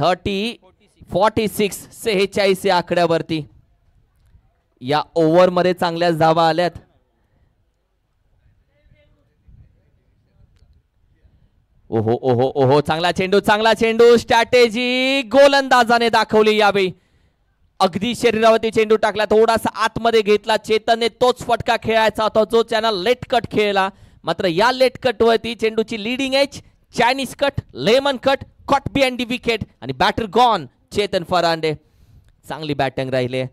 thirty forty six सेहेचाळीस या आकड्यावरती या ओव्हरमध्ये चांगल्याच धावा आल्यात ओहो ओहो ओहो चांगला चेंडू चांगला चेंडू स्ट्रॅटेजी गोलंदाजाने दाखवली यावेळी अगदी शरीरावरती चेंडू टाकला थोडासा आतमध्ये घेतला चेतनने तोच फटका खेळायचा होता जो त्यानं कट खेळला मात्र या लेट लेटकटवरती चेंडूची लिडिंग एच चायनीज कट लेमन cut caught B D wicket आणि बॅटर गॉन चेतन फरांडे चांगली बॅटिंग राहिले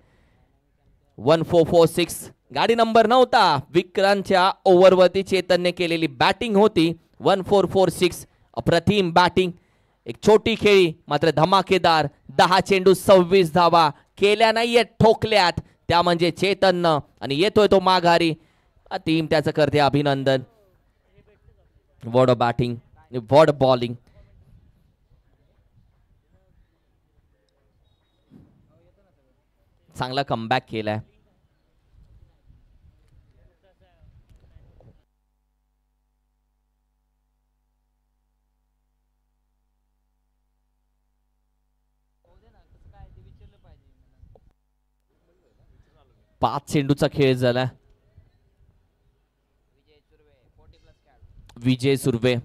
वन फोर फोर सिक्स गाडी नंबर नव्हता विक्रांतच्या ओव्हरवरती चेतनने केलेली बॅटिंग होती वन फोर फोर सिक्स अप्रतिम बॅटिंग एक छोटी खेळी मात्र धमाकेदार दहा चेंडू सव्वीस धावा केल्या नाहीये ठोकल्यात त्या म्हणजे चेतननं आणि येतोय तो माघारी टीम त्याचं करते अभिनंदन वॉड बॅटिंग वॉड बॉलिंग चांगला कमबॅक केलाय पाच चेंडूचा खेळ झाला विजय सुर्वे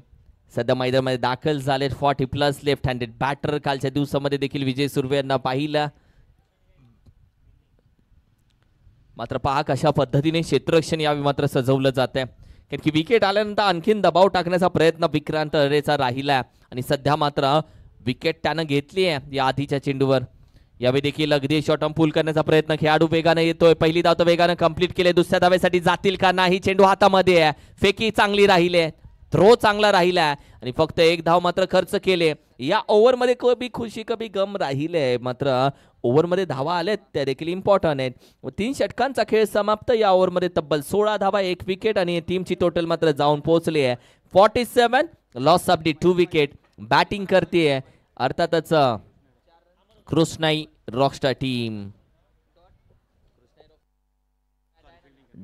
सध्या मैदानामध्ये दाखल झाले forty plus left handed batter कालच्या दिवसामध्ये देखील विजय सुर्वे यांना पाहिला मात्र पहा कशा पद्धतीने क्षेत्ररक्षण यावेळी मात्र सजवलं जात आहे कारण की विकेट आल्यानंतर आणखीन दबाव टाकण्याचा प्रयत्न विक्रांत अरेचा राहिला आहे आणि सध्या मात्र विकेट त्यानं घेतली आहे या आधीच्या चेंडूवर यावेळी देखील अगदी शॉर्ट ऑम पूल करण्याचा प्रयत्न खेळाडू वेगानं येतोय पहिली धाव तर वेगानं कंप्लीट केले दुसऱ्या धाव्यासाठी जातील का नाही चेंडू हातामध्ये आहे फेकी चांगली राहिली आहे थ्रो चांगला राहिला आहे आणि फक्त एक धाव मात्र खर्च केले या ओव्हरमध्ये कभी खुशी कभी गम राहिले मात्र ओव्हरमध्ये धावा आलेत त्या देखील इम्पॉर्टंट आहेत व तीन षटकांचा खेळ समाप्त या ओव्हरमध्ये तब्बल सोळा धावा एक विकेट आणि टीमची टोटल मात्र जाऊन पोहोचली आहे forty seven loss of the two wicket batting करते अर्थातच Krishnai rockstar team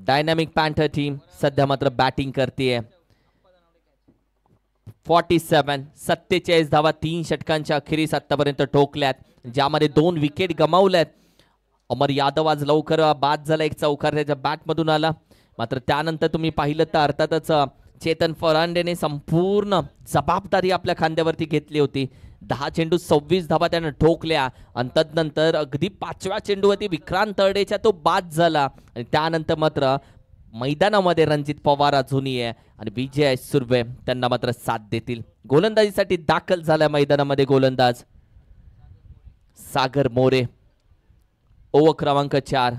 dynamic panther team सध्या मात्र बॅटिंग करते फॉर्टी सेवन सत्तेचाळीस धावा तीन षटकांच्या अखेरीस आत्तापर्यंत ठोकल्यात ज्यामध्ये दोन विकेट गमावल्यात अमर यादव आज लवकर बाद झाला एक चौकार त्याच्या बॅटमधून आला मात्र त्यानंतर तुम्ही पाहिलं तर अर्थातच चेतन फरांडेने संपूर्ण जबाबदारी आपल्या खांद्यावरती घेतली होती दहा चेंडू सव्वीस धावा त्यानं ठोकल्या आणि तदनंतर अगदी पाचव्या चेंडूवरती विक्रांत तरडेच्या तो बाद झाला आणि त्यानंतर मात्र मैदानामध्ये रणजित पवार अजूनही आहे आणि विजय सुर्वे त्यांना मात्र साथ देतील गोलंदाजीसाठी दाखल झाल्या मैदानामध्ये गोलंदाज सागर मोरे ओव्हर क्रमांक चार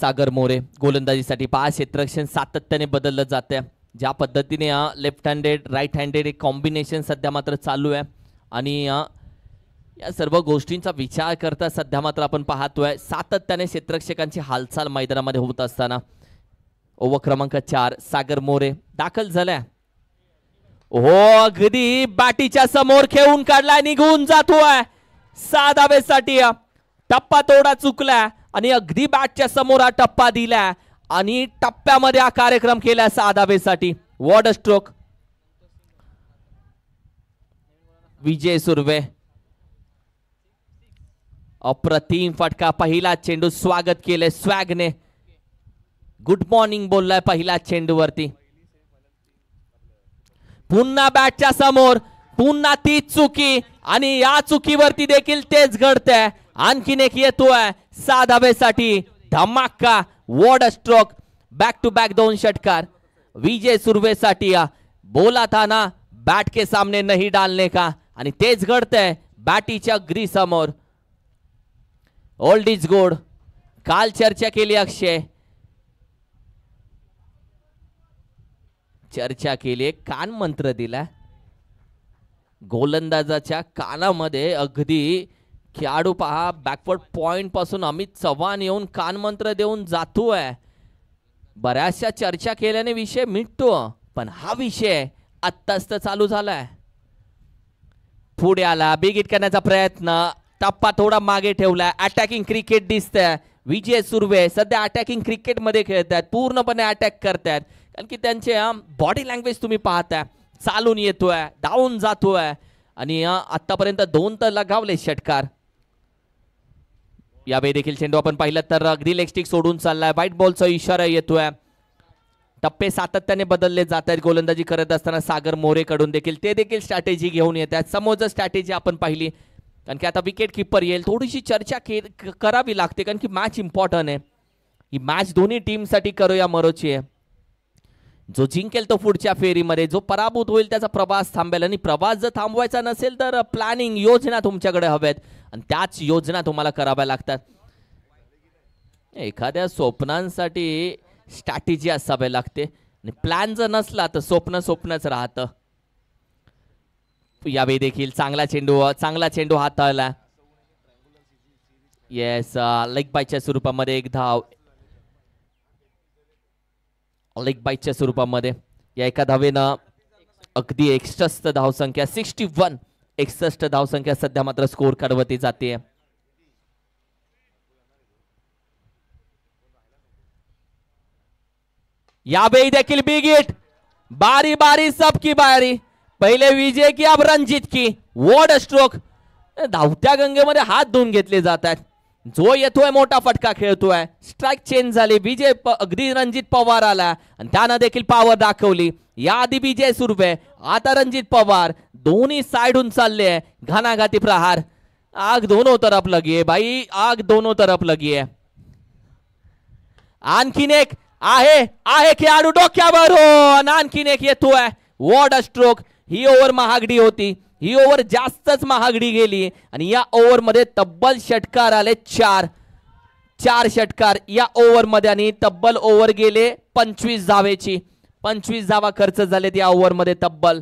सागर मोरे गोलंदाजीसाठी पहा क्षेत्रक्षण सातत्याने बदललं जात आहे ज्या पद्धतीने लेफ्ट हँडेड राईट हँडेड एक कॉम्बिनेशन सध्या मात्र चालू आहे आणि या सर्व गोष्टींचा विचार करता सध्या मात्र आपण पाहतोय सातत्याने क्षेत्रक्षकांची हालचाल मैदानामध्ये होत असताना ओव क्रमांक चार सागर मोरे दाखल झाल्या हो अगदी बाटीच्या समोर खेळून काढला निघून जातोय सात धावेसाठी टप्पा तोडा चुकलाय आणि अगदी बॅटच्या समोर हा टप्पा दिलाय आणि टप्प्यामध्ये हा कार्यक्रम केला साधाबेसाठी वॉर्ड स्ट्रोक विजय सुर्वे अप्रतिम फटका पहिला चेंडू स्वागत केले स्वॅगने गुड मॉर्निंग बोललाय पहिला चेंडूवरती पुन्हा बॅटच्या समोर पुन्हा ती चुकी आणि या चुकीवरती देखील तेच घडतंय आणखीन एक येतो आहे सहा धमाका what stroke back to back दोन षटकार विजय सुर्वेसाठी बोला था ना के सामने नाही डालने का आणि तेच घडतंय बॅटीच्या ग्री समोर ओल्ड इज गोड काल चर्चा केली अक्षय चर्चा केली कान मंत्र दिला गोलंदाजाच्या कानामध्ये अगदी खेळाडू पहा बॅकवर्ड पॉइंट पासून अमित चव्हाण येऊन कानमंत्र देऊन जातोय बऱ्याचशा चर्चा केल्याने विषय मिटतो पण हा विषय आत्ताच तर चालू झालाय पुढे आला बिगिट करण्याचा प्रयत्न टप्पा थोडा मागे ठेवलाय अटॅकिंग क्रिकेट दिसतंय विजय सुर्वे सध्या अटॅकिंग क्रिकेटमध्ये खेळतात पूर्णपणे अटॅक करतात कारण की त्यांचे बॉडी लँग्वेज तुम्ही पाहताय चालून येतोय डाऊन जातोय आणि आत्तापर्यंत दोन तर लगावले षटकार यावेळी देखील चेंडू आपण पाहिलं तर अगदी लेगस्टिक सोडून चाललाय व्हाईट बॉलचा इशारा येतोय टप्पे सातत्याने बदलले जात आहेत गोलंदाजी करत असताना सागर मोरेकडून देखील ते देखील स्ट्रॅटेजी घेऊन येत आहेत समोर जर स्ट्रॅटेजी आपण पाहिली कारण की आता विकेट किपर येईल थोडीशी चर्चा के करावी लागते कारण की मॅच इम्पॉर्टंट आहे ही मॅच दोन्ही टीमसाठी करूया मरोची आहे जो जिंकेल तो पुढच्या फेरीमध्ये जो पराभूत होईल त्याचा प्रवास थांबेल आणि प्रवास जर थांबवायचा नसेल तर प्लॅनिंग योजना तुमच्याकडे हव्यात आणि त्याच योजना तुम्हाला कराव्या लागतात एखाद्या स्वप्नांसाठी स्ट्रॅटेजी असावे लागते आणि प्लॅन जर नसला तर स्वप्न स्वप्नच राहतं यावेळी देखील चांगला चेंडू चांगला चेंडू हाताळला येस लेग बायच्या स्वरूपामध्ये एक धाव लेग बाईच्या स्वरूपामध्ये या एका धावेनं अगदी एक्स्ट्रस्त धावसंख्या सिक्स्टी वन एकसष्ट धावसंख्या सध्या मात्र स्कोर कडवती जाते यावेळी देखील बिगिट बारी बारी सब की बारी पहिले विजय की अब रणजित की वॉड स्ट्रोक धावत्या गंगेमध्ये हात धुवून घेतले जातात जो येतोय मोठा फटका खेळतोय स्ट्राईक चेंज झाली विजय अगदी रणजित पवार आला आणि त्यानं देखील पावर दाखवली याआधी विजय सुर्वे आता रणजित पवार दोन्ही साईडहून चालले घानाघाती प्रहार आग दोनो तरफ लगी आहे भाई आग दोनो तरफ लगी आहे आणखीन एक आहे आहे खेळाडू डोक्यावर हो आणखीन एक येतोय वॉर्ड स्ट्रोक ही ओवर महागडी होती ही ओव्हर जास्तच महागडी गेली आणि या ओव्हरमध्ये तब्बल षटकार आले चार चार षटकार या ओव्हरमध्ये आणि तब्बल ओव्हर गेले पंचवीस जावेची पंचवीस धावा खर्च झालेत या ओव्हरमध्ये तब्बल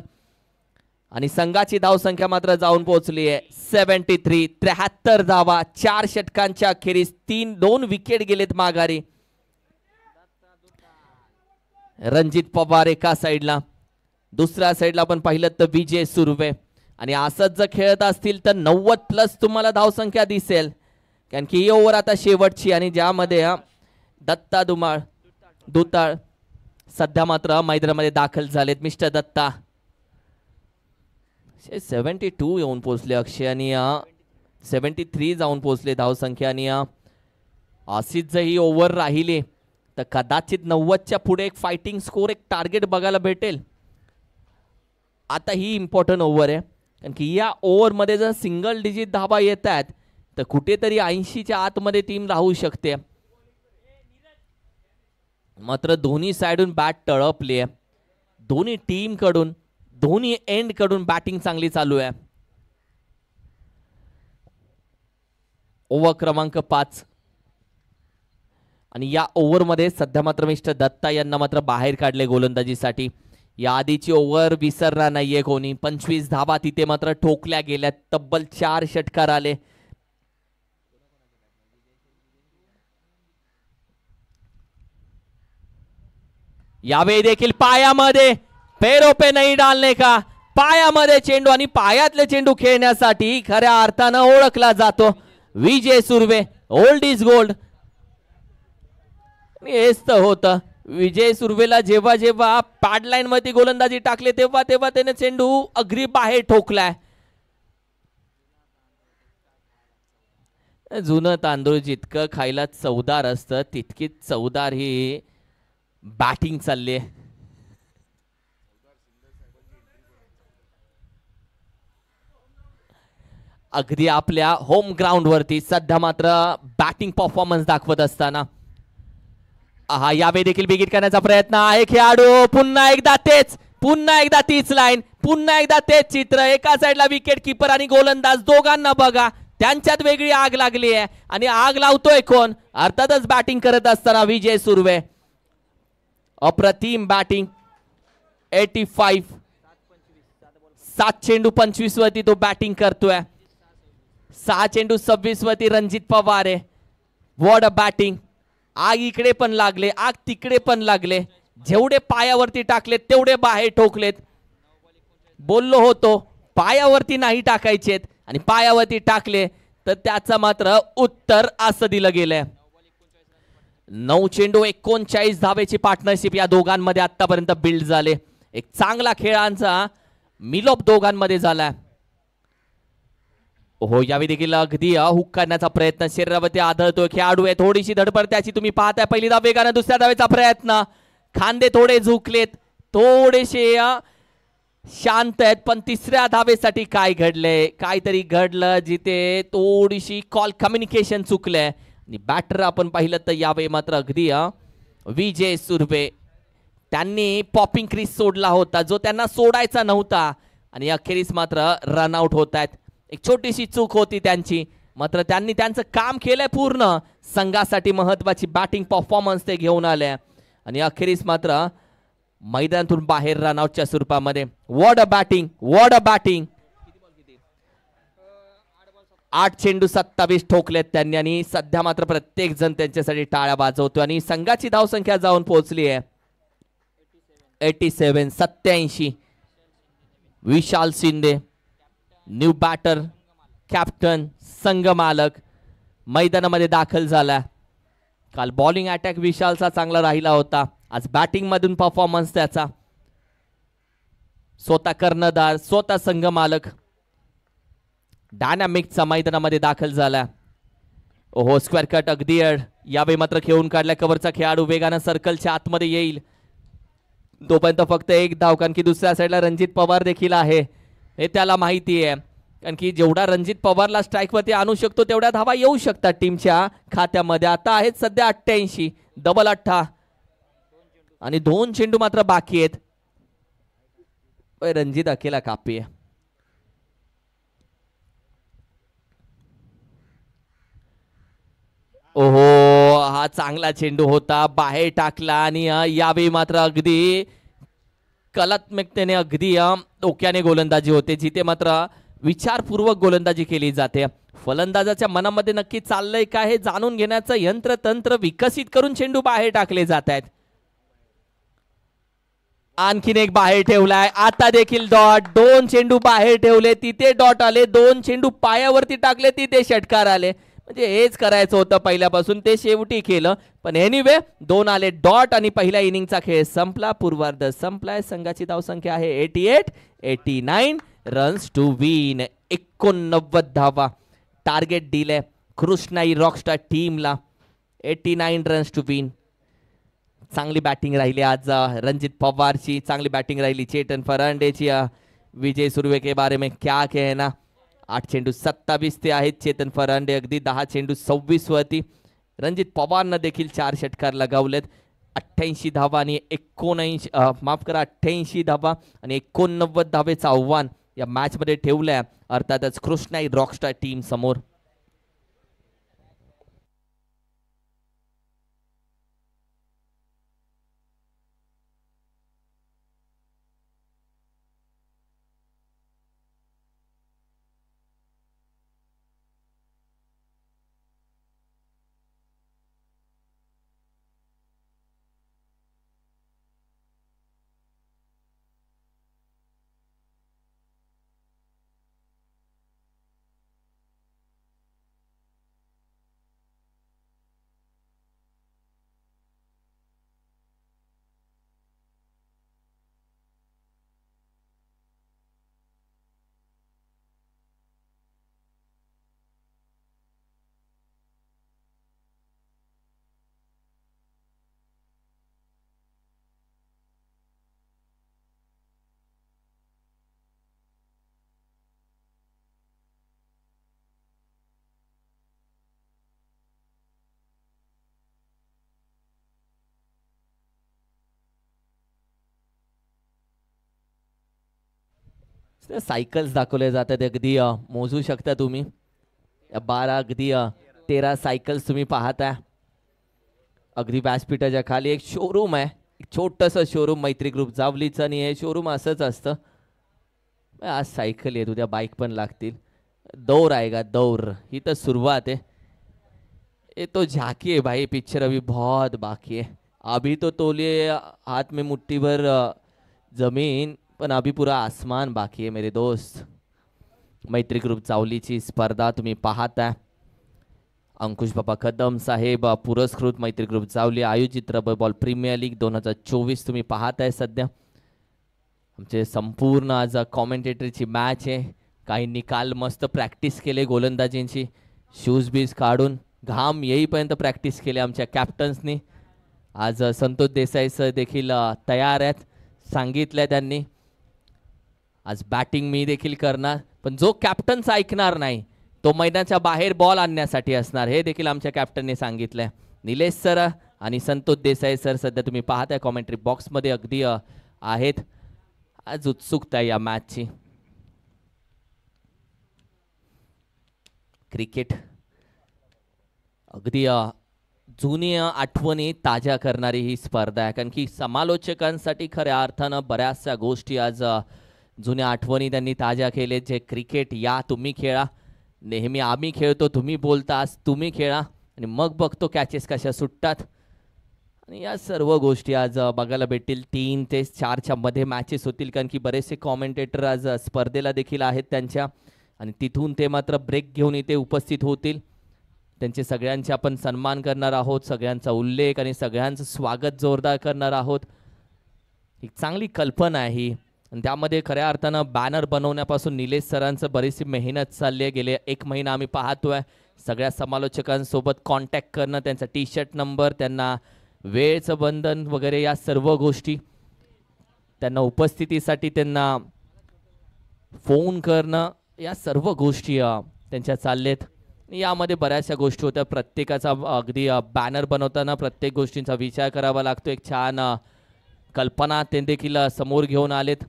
आणि संघाची धावसंख्या मात्र जाऊन पोहोचली आहे सेव्हन्टी थ्री त्र्याहत्तर धावा चार षटकांच्या अखेरीस तीन दोन विकेट गेलेत माघारी रणजित पवार एका साईडला दुसऱ्या साईडला आपण पाहिलं तर विजय सुर्वे आणि असंच जर खेळत असतील तर नव्वद प्लस तुम्हाला धावसंख्या दिसेल कारण की ही ओव्हर आता शेवटची आणि ज्यामध्ये दत्ता दुमाळ दुताळ सध्या मात्र मैदानामध्ये दाखल झालेत मिस्टर दत्ता सेवन्टी टू येऊन पोचले अक्षय आणि सेवन्टी थ्री जाऊन पोचले धावसंख्या आणि अशीच जर ही ओव्हर राहिली तर कदाचित नव्वदच्या पुढे एक फायटिंग स्कोर एक टार्गेट बघायला भेटेल आता ही इम्पॉर्टंट ओव्हर आहे कारण की या ओव्हरमध्ये जर सिंगल डिजिट धाबा येत आहेत तर कुठेतरी ऐंशीच्या आतमध्ये टीम राहू शकते मात्र दोन्ही साईडून बॅट तळपली आहे दोन्ही टीमकडून दोन्ही एंडकडून बॅटिंग चांगली चालू आहे ओव्हर क्रमांक पाच आणि या ओव्हरमध्ये सध्या मात्र मिस्टर दत्ता यांना मात्र बाहेर काढले गोलंदाजीसाठी यादीची आधीची ओव्हर विसरणार नाहीये कोणी पंचवीस धाबा तिथे मात्र ठोकल्या गेल्या तब्बल चार षटकार आले यावेळी देखील पायामध्ये पेरोपे नाही डालणे का पायामध्ये चेंडू आणि पायातले चेंडू खेळण्यासाठी खऱ्या अर्थानं ओळखला जातो Vijay Surve old is gold हेच तर होतं विजय सुर्वेला जेव्हा जेव्हा मध्ये गोलंदाजी टाकले तेव्हा तेव्हा त्याने चेंडू अग्री बाहेर ठोकलाय जुनं तांदूळ जितकं खायला चवदार असतं तितकी चवदार ही बॅटिंग चालली आहे अगदी आपल्या होम ग्राउंड वरती सध्या मात्र बॅटिंग परफॉर्मन्स दाखवत असताना हा यावेळी देखील बिगीट करण्याचा प्रयत्न आहे खेळाडू पुन्हा एकदा तेच पुन्हा एकदा तीच लाईन पुन्हा एकदा तेच चित्र एका साईडला विकेट किपर आणि गोलंदाज दोघांना बघा त्यांच्यात वेगळी आग लागली आहे आणि आग लावतोय कोण अर्थातच बॅटिंग करत असताना विजय सुर्वे अप्रतिम बॅटिंग एटी फाईव्ह सात चेंडू पंचवीस वरती तो बॅटिंग करतोय सहा चेंडू सव्वीस वरती रणजित पवार आहे वॉर्ड अ बॅटिंग आग इकडे पण लागले आग तिकडे पण लागले जेवढे पायावरती टाकले तेवढे बाहेर ठोकलेत बोललो होतो पायावरती नाही टाकायचेत आणि पायावरती टाकले तर त्याचं मात्र उत्तर असं दिलं गेलंय नऊ चेंडू एकोणचाळीस धावेची पार्टनरशिप या दोघांमध्ये आतापर्यंत बिल्ड झाले एक चांगला खेळांचा मिलोप दोघांमध्ये झालाय हो यावेळी देखील अगदी हुक करण्याचा प्रयत्न शरीरावरती आदळतोय खेळाडू आहे थोडीशी धडपड त्याची तुम्ही पाहताय पहिली का वेगानं दुसऱ्या धावेचा प्रयत्न खांदे थोडे झुकलेत थोडेसे शांत आहेत पण तिसऱ्या धावेसाठी काय घडलंय काहीतरी घडलं जिथे थोडीशी कॉल कम्युनिकेशन चुकलंय आणि बॅटर आपण पाहिलं तर यावेळी मात्र अगदी विजय सुर्वे त्यांनी पॉपिंग क्रीज सोडला होता जो त्यांना सोडायचा नव्हता आणि अखेरीस मात्र रनआउट होत आहेत एक छोटीशी चूक होती त्यांची मात्र त्यांनी त्यांचं काम केलंय पूर्ण संघासाठी महत्वाची बॅटिंग परफॉर्मन्स ते घेऊन आले आणि अखेरीस मात्र मैदानातून बाहेर रन आउटच्या स्वरूपामध्ये what a batting what a batting आठ चेंडू सत्तावीस ठोकलेत त्यांनी आणि सध्या मात्र प्रत्येक जण त्यांच्यासाठी टाळ्या वाजवतो आणि संघाची धावसंख्या जाऊन पोहोचली आहे एटी सेवन सत्याऐंशी Vishal Shinde new batter captain संघ मालक मैदानामध्ये दाखल झाला काल बॉलिंग अटॅक विशालचा चांगला राहिला होता आज बॅटिंगमधून परफॉर्मन्स त्याचा स्वतः कर्णधार स्वतः संघ मालक डायनामिकचा मैदानामध्ये दाखल झाला ओहो स्क्वेअर कट अगदी अड यावेळी मात्र खेळून काढल्या कवरचा खेळाडू वेगानं सर्कलच्या आतमध्ये येईल तोपर्यंत फक्त एक धाव कारण की दुसऱ्या साईडला रणजित पवार देखील आहे हे त्याला माहिती आहे कारण की जेवढा रणजित पवारला स्ट्राईकवरती आणू शकतो तेवढ्या धावा येऊ शकतात टीमच्या खात्यामध्ये आता आहेत सध्या अठ्ठ्याऐंशी डबल अठ्ठा आणि दोन चेंडू मात्र बाकी आहेत रणजित अकेला कापी आहे ओहो हा चांगला चेंडू होता बाहेर टाकला आणि यावेळी मात्र अगदी कलात्मकतेने अगदी ओक्याने गोलंदाजी होते जिथे मात्र विचारपूर्वक गोलंदाजी केली जाते फलंदाजाच्या मनामध्ये नक्की चाललंय काय हे जाणून घेण्याचं यंत्र तंत्र विकसित करून चेंडू बाहेर टाकले जात आहेत आणखीन एक बाहेर ठेवलाय आता देखील डॉट दोन चेंडू बाहेर ठेवले तिथे डॉट आले दोन चेंडू पायावरती टाकले तिथे षटकार आले म्हणजे हेच करायचं होतं पहिल्यापासून ते शेवटी केलं पण एनिवे दोन आले डॉट आणि पहिल्या इनिंगचा खेळ संपला पूर्वार्ध संपलाय संघाची धावसंख्या आहे eighty eight eighty nine runs to win एकोणनव्वद धावा टार्गेट दिले कृष्णाई रॉकस्टार टीमला eighty nine runs to win चांगली बॅटिंग राहिली आज रणजित पवारची चांगली बॅटिंग राहिली चेतन फरांडेची विजय सुर्वे के बारे में क्या कहना आठ चेंडू सत्तावीस ते आहेत चेतन फरांडे अगदी दहा चेंडू सव्वीस वरती रणजित पवारनं देखील चार षटकार लगावलेत अठ्ठ्याऐंशी धावा आणि एकोणऐंशी माफ करा अठ्ठ्याऐंशी धावा आणि एकोणनव्वद धावेचं आव्हान या मॅचमध्ये ठेवलं आहे अर्थातच कृष्णाई रॉकस्टार टीम समोर सायकल्स दाखवल्या जातात अगदी मोजू शकता तुम्ही बारा अगदी तेरा सायकल्स तुम्ही पाहता अगदी व्यासपीठाच्या खाली एक शोरूम आहे एक शोरूम मैत्री ग्रुप जावलीच आणि हे शोरूम असंच असतं आज सायकल येतो उद्या बाईक पण लागतील दौर आहे का दौर ही तर सुरुवात आहे ये तो झाकी आहे भाई पिक्चर अभी बहुत बाकी आहे अभी तो तोली हात में मुट्ठी जमीन पण अभी पुरा आसमान बाकी आहे मेरे दोस्त मैत्री ग्रुप चावलीची स्पर्धा तुम्ही पाहत आहे अंकुश बाबा कदम साहेब पुरस्कृत मैत्री ग्रुप चावली आयोजित रब बॉल प्रीमियर लीग दोन हजार चोवीस तुम्ही पाहत आहे सध्या आमचे संपूर्ण आज कॉमेंटेटरीची मॅच आहे काहींनी काल मस्त प्रॅक्टिस केले गोलंदाजींची शूज बीज काढून घाम येईपर्यंत प्रॅक्टिस केले आमच्या कॅप्टन्सनी आज संतोष देसाईचं देखील तयार आहेत सांगितलं त्यांनी आज बॅटिंग मी देखील करणार पण जो कॅप्टन्स ऐकणार नाही तो मैदानाच्या बाहेर बॉल आणण्यासाठी असणार हे देखील आमच्या कॅप्टनने सांगितलं निलेश सर आणि संतोष देसाई सर सध्या तुम्ही पाहताय कॉमेंट्री बॉक्समध्ये अगदी आहेत आज उत्सुकता या मॅचची क्रिकेट अगदी जुनी आठवणी ताज्या करणारी ही स्पर्धा आहे कारण की समालोचकांसाठी खऱ्या अर्थानं बऱ्याचशा गोष्टी आज जुन्या आठवणी त्यांनी ताज्या केले जे क्रिकेट या तुम्ही खेळा नेहमी आम्ही खेळतो तुम्ही बोलता आज तुम्ही खेळा आणि मग बघतो कॅचेस कशा सुटतात आणि या सर्व गोष्टी आज बघायला भेटतील तीन ते चारच्या मध्ये मॅचेस होतील कारण की बरेचसे कॉमेंटेटर आज स्पर्धेला देखील आहेत त्यांच्या आणि तिथून ते मात्र ब्रेक घेऊन इथे उपस्थित होतील त्यांचे सगळ्यांचे आपण सन्मान करणार आहोत सगळ्यांचा उल्लेख आणि सगळ्यांचं स्वागत जोरदार करणार आहोत एक चांगली कल्पना आहे आणि त्यामध्ये खऱ्या अर्थानं बॅनर बनवण्यापासून निलेश सरांचं बरीचशी मेहनत चालली आहे गेले एक महिना आम्ही पाहतोय सगळ्या समालोचकांसोबत कॉन्टॅक्ट करणं त्यांचा टी शर्ट नंबर त्यांना वेळचं बंधन वगैरे या सर्व गोष्टी त्यांना उपस्थितीसाठी त्यांना फोन करणं या सर्व गोष्टी त्यांच्या चाललेत यामध्ये बऱ्याचशा गोष्टी होत्या प्रत्येकाचा अगदी बॅनर बनवताना प्रत्येक गोष्टींचा विचार करावा लागतो एक छान कल्पना ते देखील समोर घेऊन आलेत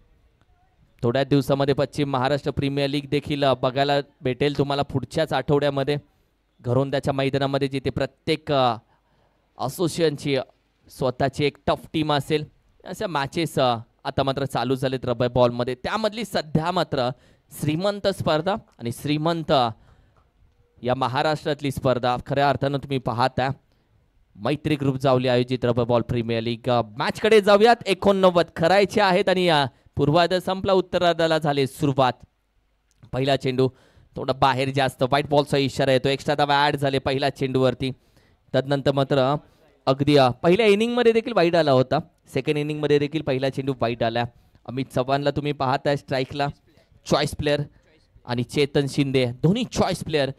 थोड्याच दिवसामध्ये पश्चिम महाराष्ट्र प्रीमियर लीग देखील बघायला भेटेल तुम्हाला पुढच्याच आठवड्यामध्ये त्याच्या मैदानामध्ये जिथे प्रत्येक असोसिएशनची स्वतःची एक टफ टीम असेल अशा मॅचेस आता मात्र चालू झालेत बॉल बॉलमध्ये त्यामधली सध्या मात्र श्रीमंत स्पर्धा आणि श्रीमंत या महाराष्ट्रातली स्पर्धा खऱ्या अर्थानं तुम्ही पाहता मैत्री ग्रुप जावली आयोजित रबर बॉल प्रीमियर लीग मॅचकडे जाऊयात एकोणनव्वद करायचे आहेत आणि पूर्वार्ध संपला उत्तरार्धाला झाले सुरुवात पहिला चेंडू थोडा बाहेर जास्त व्हाईट बॉलचा इशारा येतो एक्स्ट्रा दावा ॲड झाले पहिल्या चेंडूवरती तदनंतर मात्र अगदी पहिल्या इनिंगमध्ये देखील वाईट आला होता सेकंड इनिंगमध्ये देखील पहिला चेंडू वाईट आला अमित चव्हाणला तुम्ही पाहताय स्ट्राईकला चॉईस प्लेअर आणि चेतन शिंदे दोन्ही चॉईस प्लेअर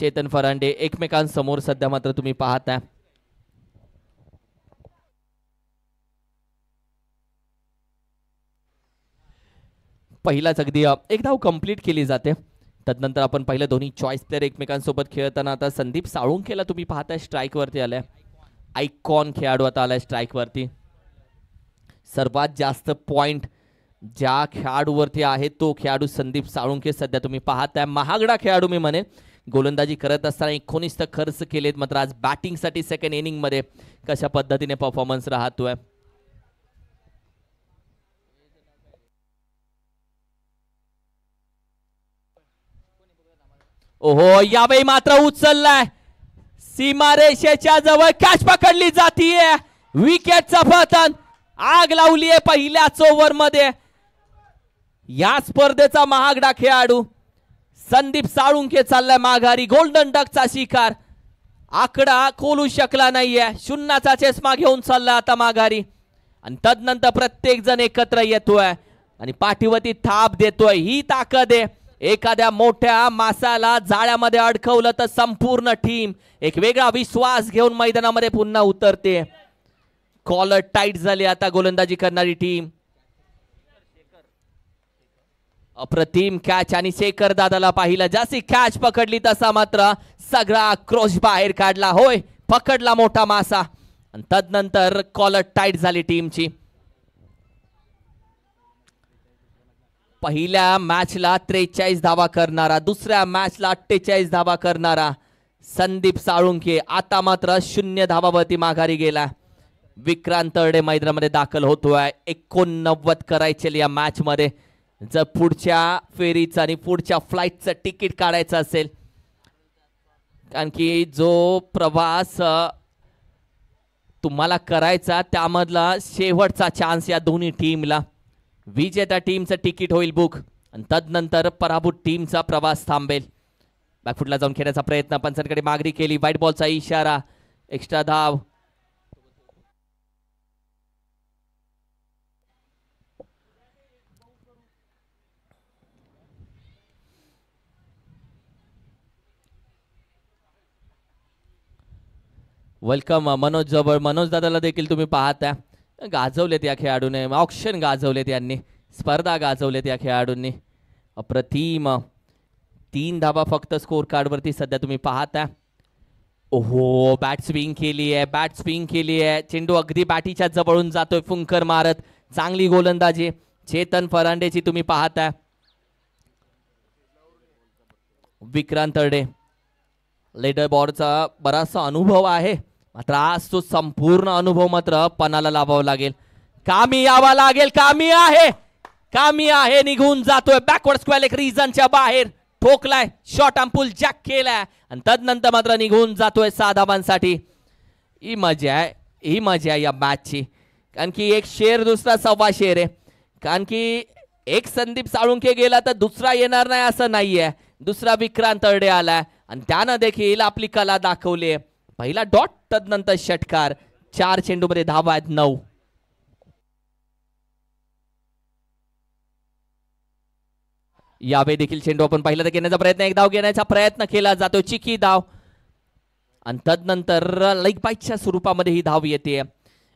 चेतन फरांडे एकमेकांसमोर सध्या मात्र तुम्ही पाहताय पहिलाच अगदी एक धाव कंप्लीट केली जाते तदनंतर आपण पहिलं दोन्ही चॉईस प्लेअर एकमेकांसोबत खेळताना आता संदीप साळुंखेला तुम्ही पाहताय स्ट्राईकवरती आलाय आयकॉन खेळाडू आता आलाय स्ट्राईकवरती सर्वात जास्त पॉईंट ज्या खेळाडूवरती आहे तो खेळाडू संदीप साळुंखे सध्या तुम्ही पाहताय महागडा खेळाडू मी म्हणे गोलंदाजी करत असताना एकोणीस तर खर्च केलेत मात्र आज बॅटिंगसाठी सेकंड इनिंगमध्ये कशा पद्धतीने परफॉर्मन्स राहतो आहे ओहो यावेळी मात्र उचललाय सीमारेषेच्या जवळ कॅच पकडली जातीये विकेटचा पतन आग लावलीये पहिल्याच ओव्हर मध्ये या स्पर्धेचा महागडा खेळाडू संदीप साळुंके चाललाय माघारी गोल्डन डकचा शिकार आकडा खोलू शकला नाहीये शून्याचा चष्मा घेऊन चालला आता माघारी आणि तदनंतर प्रत्येक जण एकत्र येतोय आणि पाठीवरती थाप देतोय ही ताकद आहे एखाद्या मोठ्या मासाला जाळ्यामध्ये अडकवलं तर संपूर्ण टीम एक वेगळा विश्वास घेऊन मैदानामध्ये पुन्हा उतरते कॉलर टाईट झाली आता गोलंदाजी करणारी टीम अप्रतिम कॅच आणि शेखर दादाला पाहिलं जशी कॅच पकडली तसा मात्र सगळा क्रोश बाहेर काढला होय पकडला मोठा मासा आणि तदनंतर कॉलर टाईट झाली टीमची पहिल्या मॅचला त्रेचाळीस धावा करणारा दुसऱ्या मॅचला अठ्ठेचाळीस धावा करणारा संदीप साळुंखे आता मात्र शून्य धावावरती माघारी गेला विक्रांत तर्डे मैदानामध्ये दाखल होतोय एकोणनव्वद करायचे या मॅचमध्ये जर पुढच्या फेरीचं आणि पुढच्या फ्लाईटचं तिकीट काढायचं असेल कारण की जो प्रवास तुम्हाला करायचा त्यामधला शेवटचा चान्स या दोन्ही टीमला विजेत्या टीमचं तिकीट होईल बुक आणि तदनंतर पराभूत टीमचा प्रवास थांबेल बॅकफुटला जाऊन खेळण्याचा प्रयत्न पंचांकडे मागणी केली वाईट बॉलचा इशारा एक्स्ट्रा धाव वेलकम uh, मनोज जवळ मनोज दादाला देखील तुम्ही पाहता गाजवलेत या खेळाडूने ऑक्शन गाजवलेत यांनी स्पर्धा गाजवलेत या खेळाडूंनी अप्रतिम तीन धाबा फक्त स्कोर कार्डवरती सध्या तुम्ही पाहता ओहो बॅट स्विंग केली आहे बॅट स्विंग केली आहे चेंडू अगदी बॅटीच्या जवळून जातोय फुंकर मारत चांगली गोलंदाजी चेतन फरांडेची तुम्ही पाहताय विक्रांत तरडे लेडर बॉर्डचा बराचसा अनुभव आहे मात्र आज तो संपूर्ण अनुभव मात्र पणाला लावावा लागेल कामी यावा लागेल कामी आहे कामी आहे निघून जातोय बॅकवर्ड स्क्वेअर एक रिझनच्या बाहेर ठोकलाय शॉर्ट जॅक केलाय आणि तदनंतर मात्र निघून जातोय साधाबांसाठी ही मजा आहे ही मजा आहे या मॅचची कारण की एक शेर दुसरा सव्वा शेर आहे कारण की एक संदीप साळुंके गेला तर दुसरा येणार नाही असं नाही आहे दुसरा विक्रांत तर्डे आलाय आणि त्यानं देखील आपली कला दाखवली आहे पहिला डॉट तदनंतर षटकार चार चेंडूमध्ये धावा आहेत नऊ यावेळी देखील चेंडू आपण पहिला तर घेण्याचा प्रयत्न एक धाव घेण्याचा प्रयत्न केला जातो चिकी धाव आणि तदनंतर लाईक बाईकच्या स्वरूपामध्ये ही धाव येते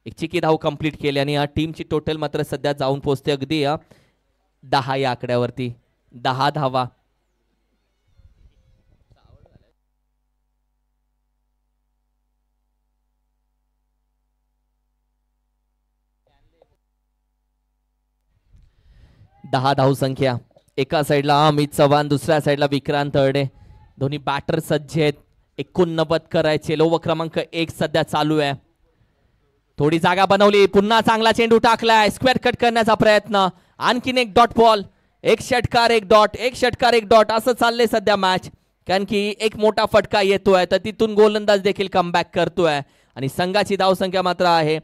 एक चिकी धाव कंप्लीट केली आणि या टीमची टोटल मात्र सध्या जाऊन पोहोचते अगदी दहा या आकड्यावरती दहा धावा दहा धाव संख्या एका साईडला अमित चव्हाण दुसऱ्या साईडला विक्रांत तळडे दोन्ही बॅटर सज्ज आहेत एकोणनव्वद करायचे लोव क्रमांक एक सध्या चालू आहे थोडी जागा बनवली पुन्हा चांगला चेंडू टाकलाय स्क्वेअर कट करण्याचा प्रयत्न आणखीन एक डॉट बॉल एक षटकार एक डॉट एक षटकार एक डॉट असं चाललंय सध्या मॅच कारण की एक मोठा फटका येतोय तर तिथून गोलंदाज देखील कमबॅक करतोय आणि संघाची धावसंख्या मात्र आहे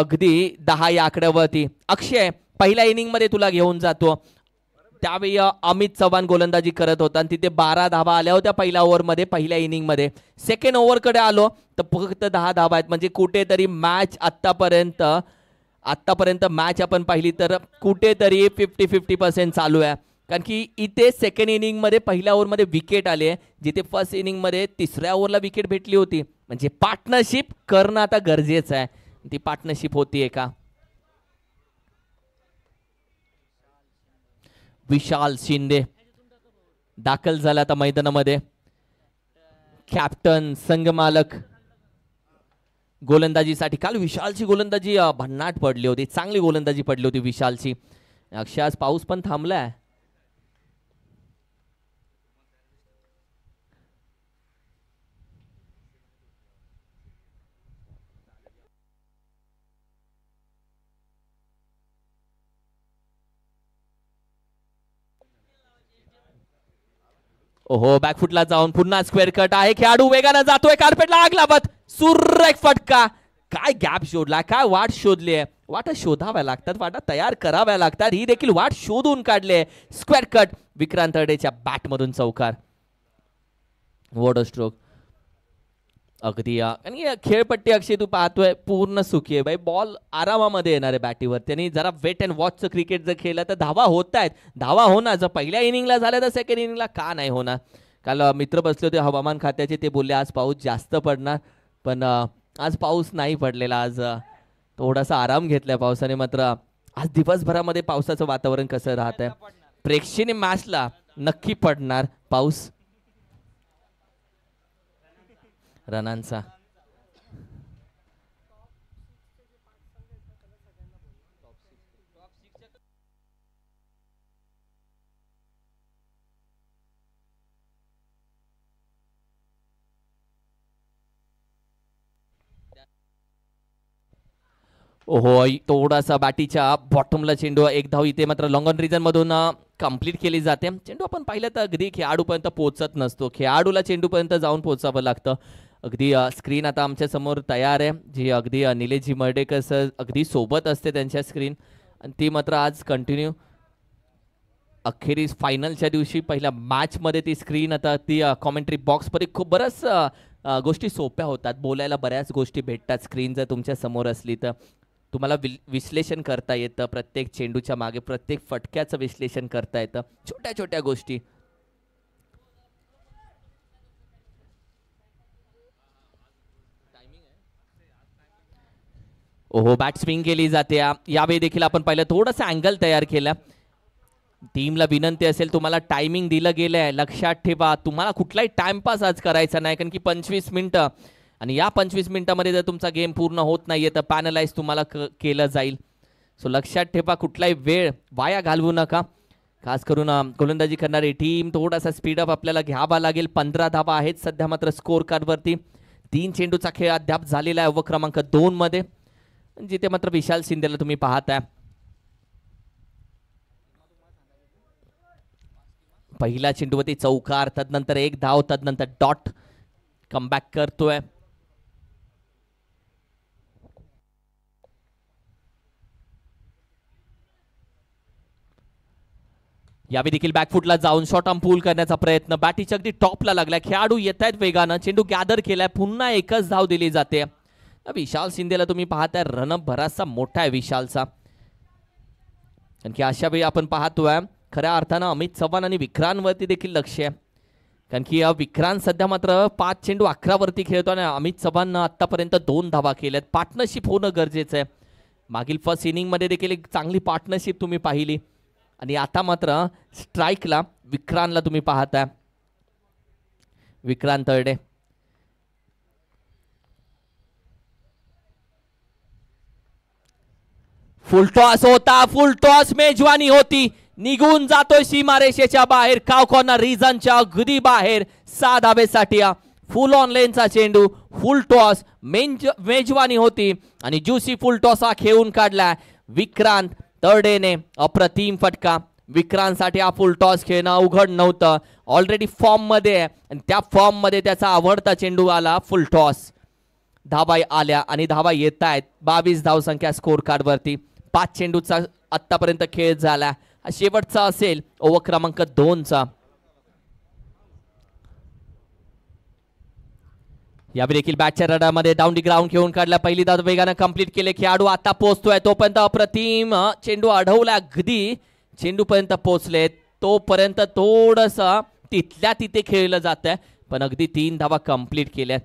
अगदी दहा या आकड्यावरती अक्षय पहिल्या इनिंगमध्ये तुला घेऊन जातो त्यावेळी अमित चव्हाण गोलंदाजी करत होता आणि तिथे बारा धावा आल्या होत्या पहिल्या ओव्हरमध्ये पहिल्या इनिंगमध्ये सेकंड ओव्हरकडे आलो तर फक्त दहा धावा आहेत म्हणजे कुठेतरी मॅच आत्तापर्यंत आत्तापर्यंत मॅच आपण पाहिली तर कुठेतरी फिफ्टी फिफ्टी पर्सेंट चालू आहे कारण की इथे सेकंड इनिंगमध्ये पहिल्या ओव्हरमध्ये विकेट आले जिथे फर्स्ट इनिंगमध्ये तिसऱ्या ओव्हरला विकेट भेटली होती म्हणजे पार्टनरशिप करणं आता गरजेचं आहे ती पार्टनरशिप होती आहे का विशाल शिंदे दाखल झाला आता मैदानामध्ये कॅप्टन संघमालक गोलंदाजीसाठी काल विशालची गोलंदाजी भन्नाट पडली होती चांगली गोलंदाजी पडली होती विशालची आज पाऊस पण थांबलाय ओहो बॅकफुटला जाऊन पुन्हा स्क्वेअर कट आहे खेळाडू वेगानं जातोय कार्पेटला आग लावत सुर एक फटका काय गॅप शोधला काय वाट शोधली आहे वाटा शोधाव्या लागतात वाटा तयार कराव्या लागतात ही देखील वाट शोधून काढले स्क्वेअर कट विक्रांत बॅटमधून चौकार वॉटर स्ट्रोक अगदी आणि खेळपट्टी अक्षय तू पाहतोय पूर्ण सुखी आहे बाई बॉल आरामामध्ये येणार आहे बॅटीवर त्यांनी जरा वेट अँड वॉचचं क्रिकेट जर खेळलं तर धावा होत आहेत धावा होणार जर पहिल्या इनिंगला झाल्या तर सेकंड इनिंगला का नाही होणार काल मित्र बसले होते हवामान खात्याचे ते बोलले आज पाऊस जास्त पडणार पण आज पाऊस नाही पडलेला आज थोडासा आराम घेतला पावसाने मात्र आज दिवसभरामध्ये पावसाचं वातावरण कसं राहत आहे प्रेक्षणीय मॅचला नक्की पडणार पाऊस रनांचा होय थोडासा बॅटीच्या बॉटमला चेंडू एक धाव इथे मात्र ऑन रिजन मधून कम्प्लीट केली जाते चेंडू आपण पाहिलं तर अगदी खेळाडूपर्यंत पोहोचत नसतो खेळाडूला चेंडूपर्यंत जाऊन पोहोचावं लागतं अगदी स्क्रीन आता आमच्यासमोर तयार आहे जी अगदी जी मर्डेकर सर अगदी सोबत असते त्यांच्या स्क्रीन आणि ती मात्र आज कंटिन्यू अखेरीस फायनलच्या दिवशी पहिल्या मॅचमध्ये ती स्क्रीन आता ती कॉमेंट्री बॉक्समध्ये खूप बऱ्याच गोष्टी सोप्या होतात बोलायला बऱ्याच गोष्टी भेटतात स्क्रीन जर तुमच्या समोर असली तर तुम्हाला विल विश्लेषण करता येतं प्रत्येक चेंडूच्या मागे प्रत्येक फटक्याचं विश्लेषण करता येतं छोट्या छोट्या गोष्टी ओहो बॅट स्विंग केली जाते यावेळी देखील आपण पाहिलं थोडंसं अँगल तयार केला टीमला विनंती असेल तुम्हाला टायमिंग दिलं गेलं आहे लक्षात ठेवा तुम्हाला कुठलाही टाइमपास आज करायचा नाही कारण की पंचवीस मिनटं आणि या पंचवीस मिनिटामध्ये जर तुमचा गेम पूर्ण होत नाहीये तर पॅनलाइज तुम्हाला केलं जाईल सो लक्षात ठेवा कुठलाही वेळ वाया घालवू नका खास करून गोलंदाजी करणारी टीम थोडासा स्पीडअप आपल्याला घ्यावा लागेल पंधरा धावा आहेत सध्या मात्र स्कोअर कार्डवरती तीन चेंडूचा खेळ अद्याप झालेला आहे व क्रमांक दोनमध्ये जिथे मात्र विशाल शिंदेला तुम्ही पाहताय पहिला चेंडूवरती चौकार तदनंतर एक धाव तदनंतर डॉट कमबॅक करतोय यावेळी देखील बॅकफुटला जाऊन शॉर्ट आम पूल करण्याचा प्रयत्न बॅटीच्या अगदी टॉपला लागलाय खेळाडू येत आहेत वेगानं चेंडू गॅदर केलाय पुन्हा एकच धाव दिली जाते विशाल शिंदेला तुम्ही पाहताय रनअप बराचसा मोठा आहे विशालचा कारण की अशा वेळी आपण पाहतोय खऱ्या अर्थानं अमित चव्हाण आणि विक्रांतवरती देखील लक्ष आहे कारण की विक्रांत सध्या मात्र पाच चेंडू अकरावरती खेळतो आणि अमित चव्हाणनं आत्तापर्यंत दोन धावा केल्यात पार्टनरशिप होणं गरजेचं आहे मागील फर्स्ट इनिंगमध्ये देखील एक चांगली पार्टनरशिप तुम्ही पाहिली आणि आता मात्र स्ट्राईकला विक्रांतला तुम्ही पाहताय विक्रांत तळडे फुलटॉस होता फुलटॉस मेजवानी होती निघून जातोय सीमारेषेच्या बाहेर काव कॉर्नर रिझनच्या अगदी बाहेर सहा धाबेसाठी फुल ऑन लेनचा चेंडू फुल टॉस मेंज मेजवानी होती आणि ज्युसी फुल टॉस हा खेळून काढला विक्रांत तर्डेने अप्रतिम फटका विक्रांतसाठी हा फुल टॉस खेळणं अवघड नव्हतं ऑलरेडी फॉर्ममध्ये आहे आणि त्या मध्ये त्याचा आवडता चेंडू आला फुल टॉस धाबा आल्या आणि धाबा येत आहेत बावीस धावसंख्या स्कोर वरती पाच चेंडूचा आत्तापर्यंत खेळ झाला शेवटचा असेल ओव्हर क्रमांक दोनचा या देखील बॅटच्या रडामध्ये डाऊंडी ग्राउंड घेऊन काढला पहिली दाद वेगानं कम्प्लीट केले खेळाडू आता पोहोचतोय तोपर्यंत अप्रतिम चेंडू अडवला अगदी चेंडूपर्यंत पोहोचले तोपर्यंत थोडस तिथल्या तिथे खेळलं जात आहे पण अगदी तीन धावा कम्प्लीट केल्या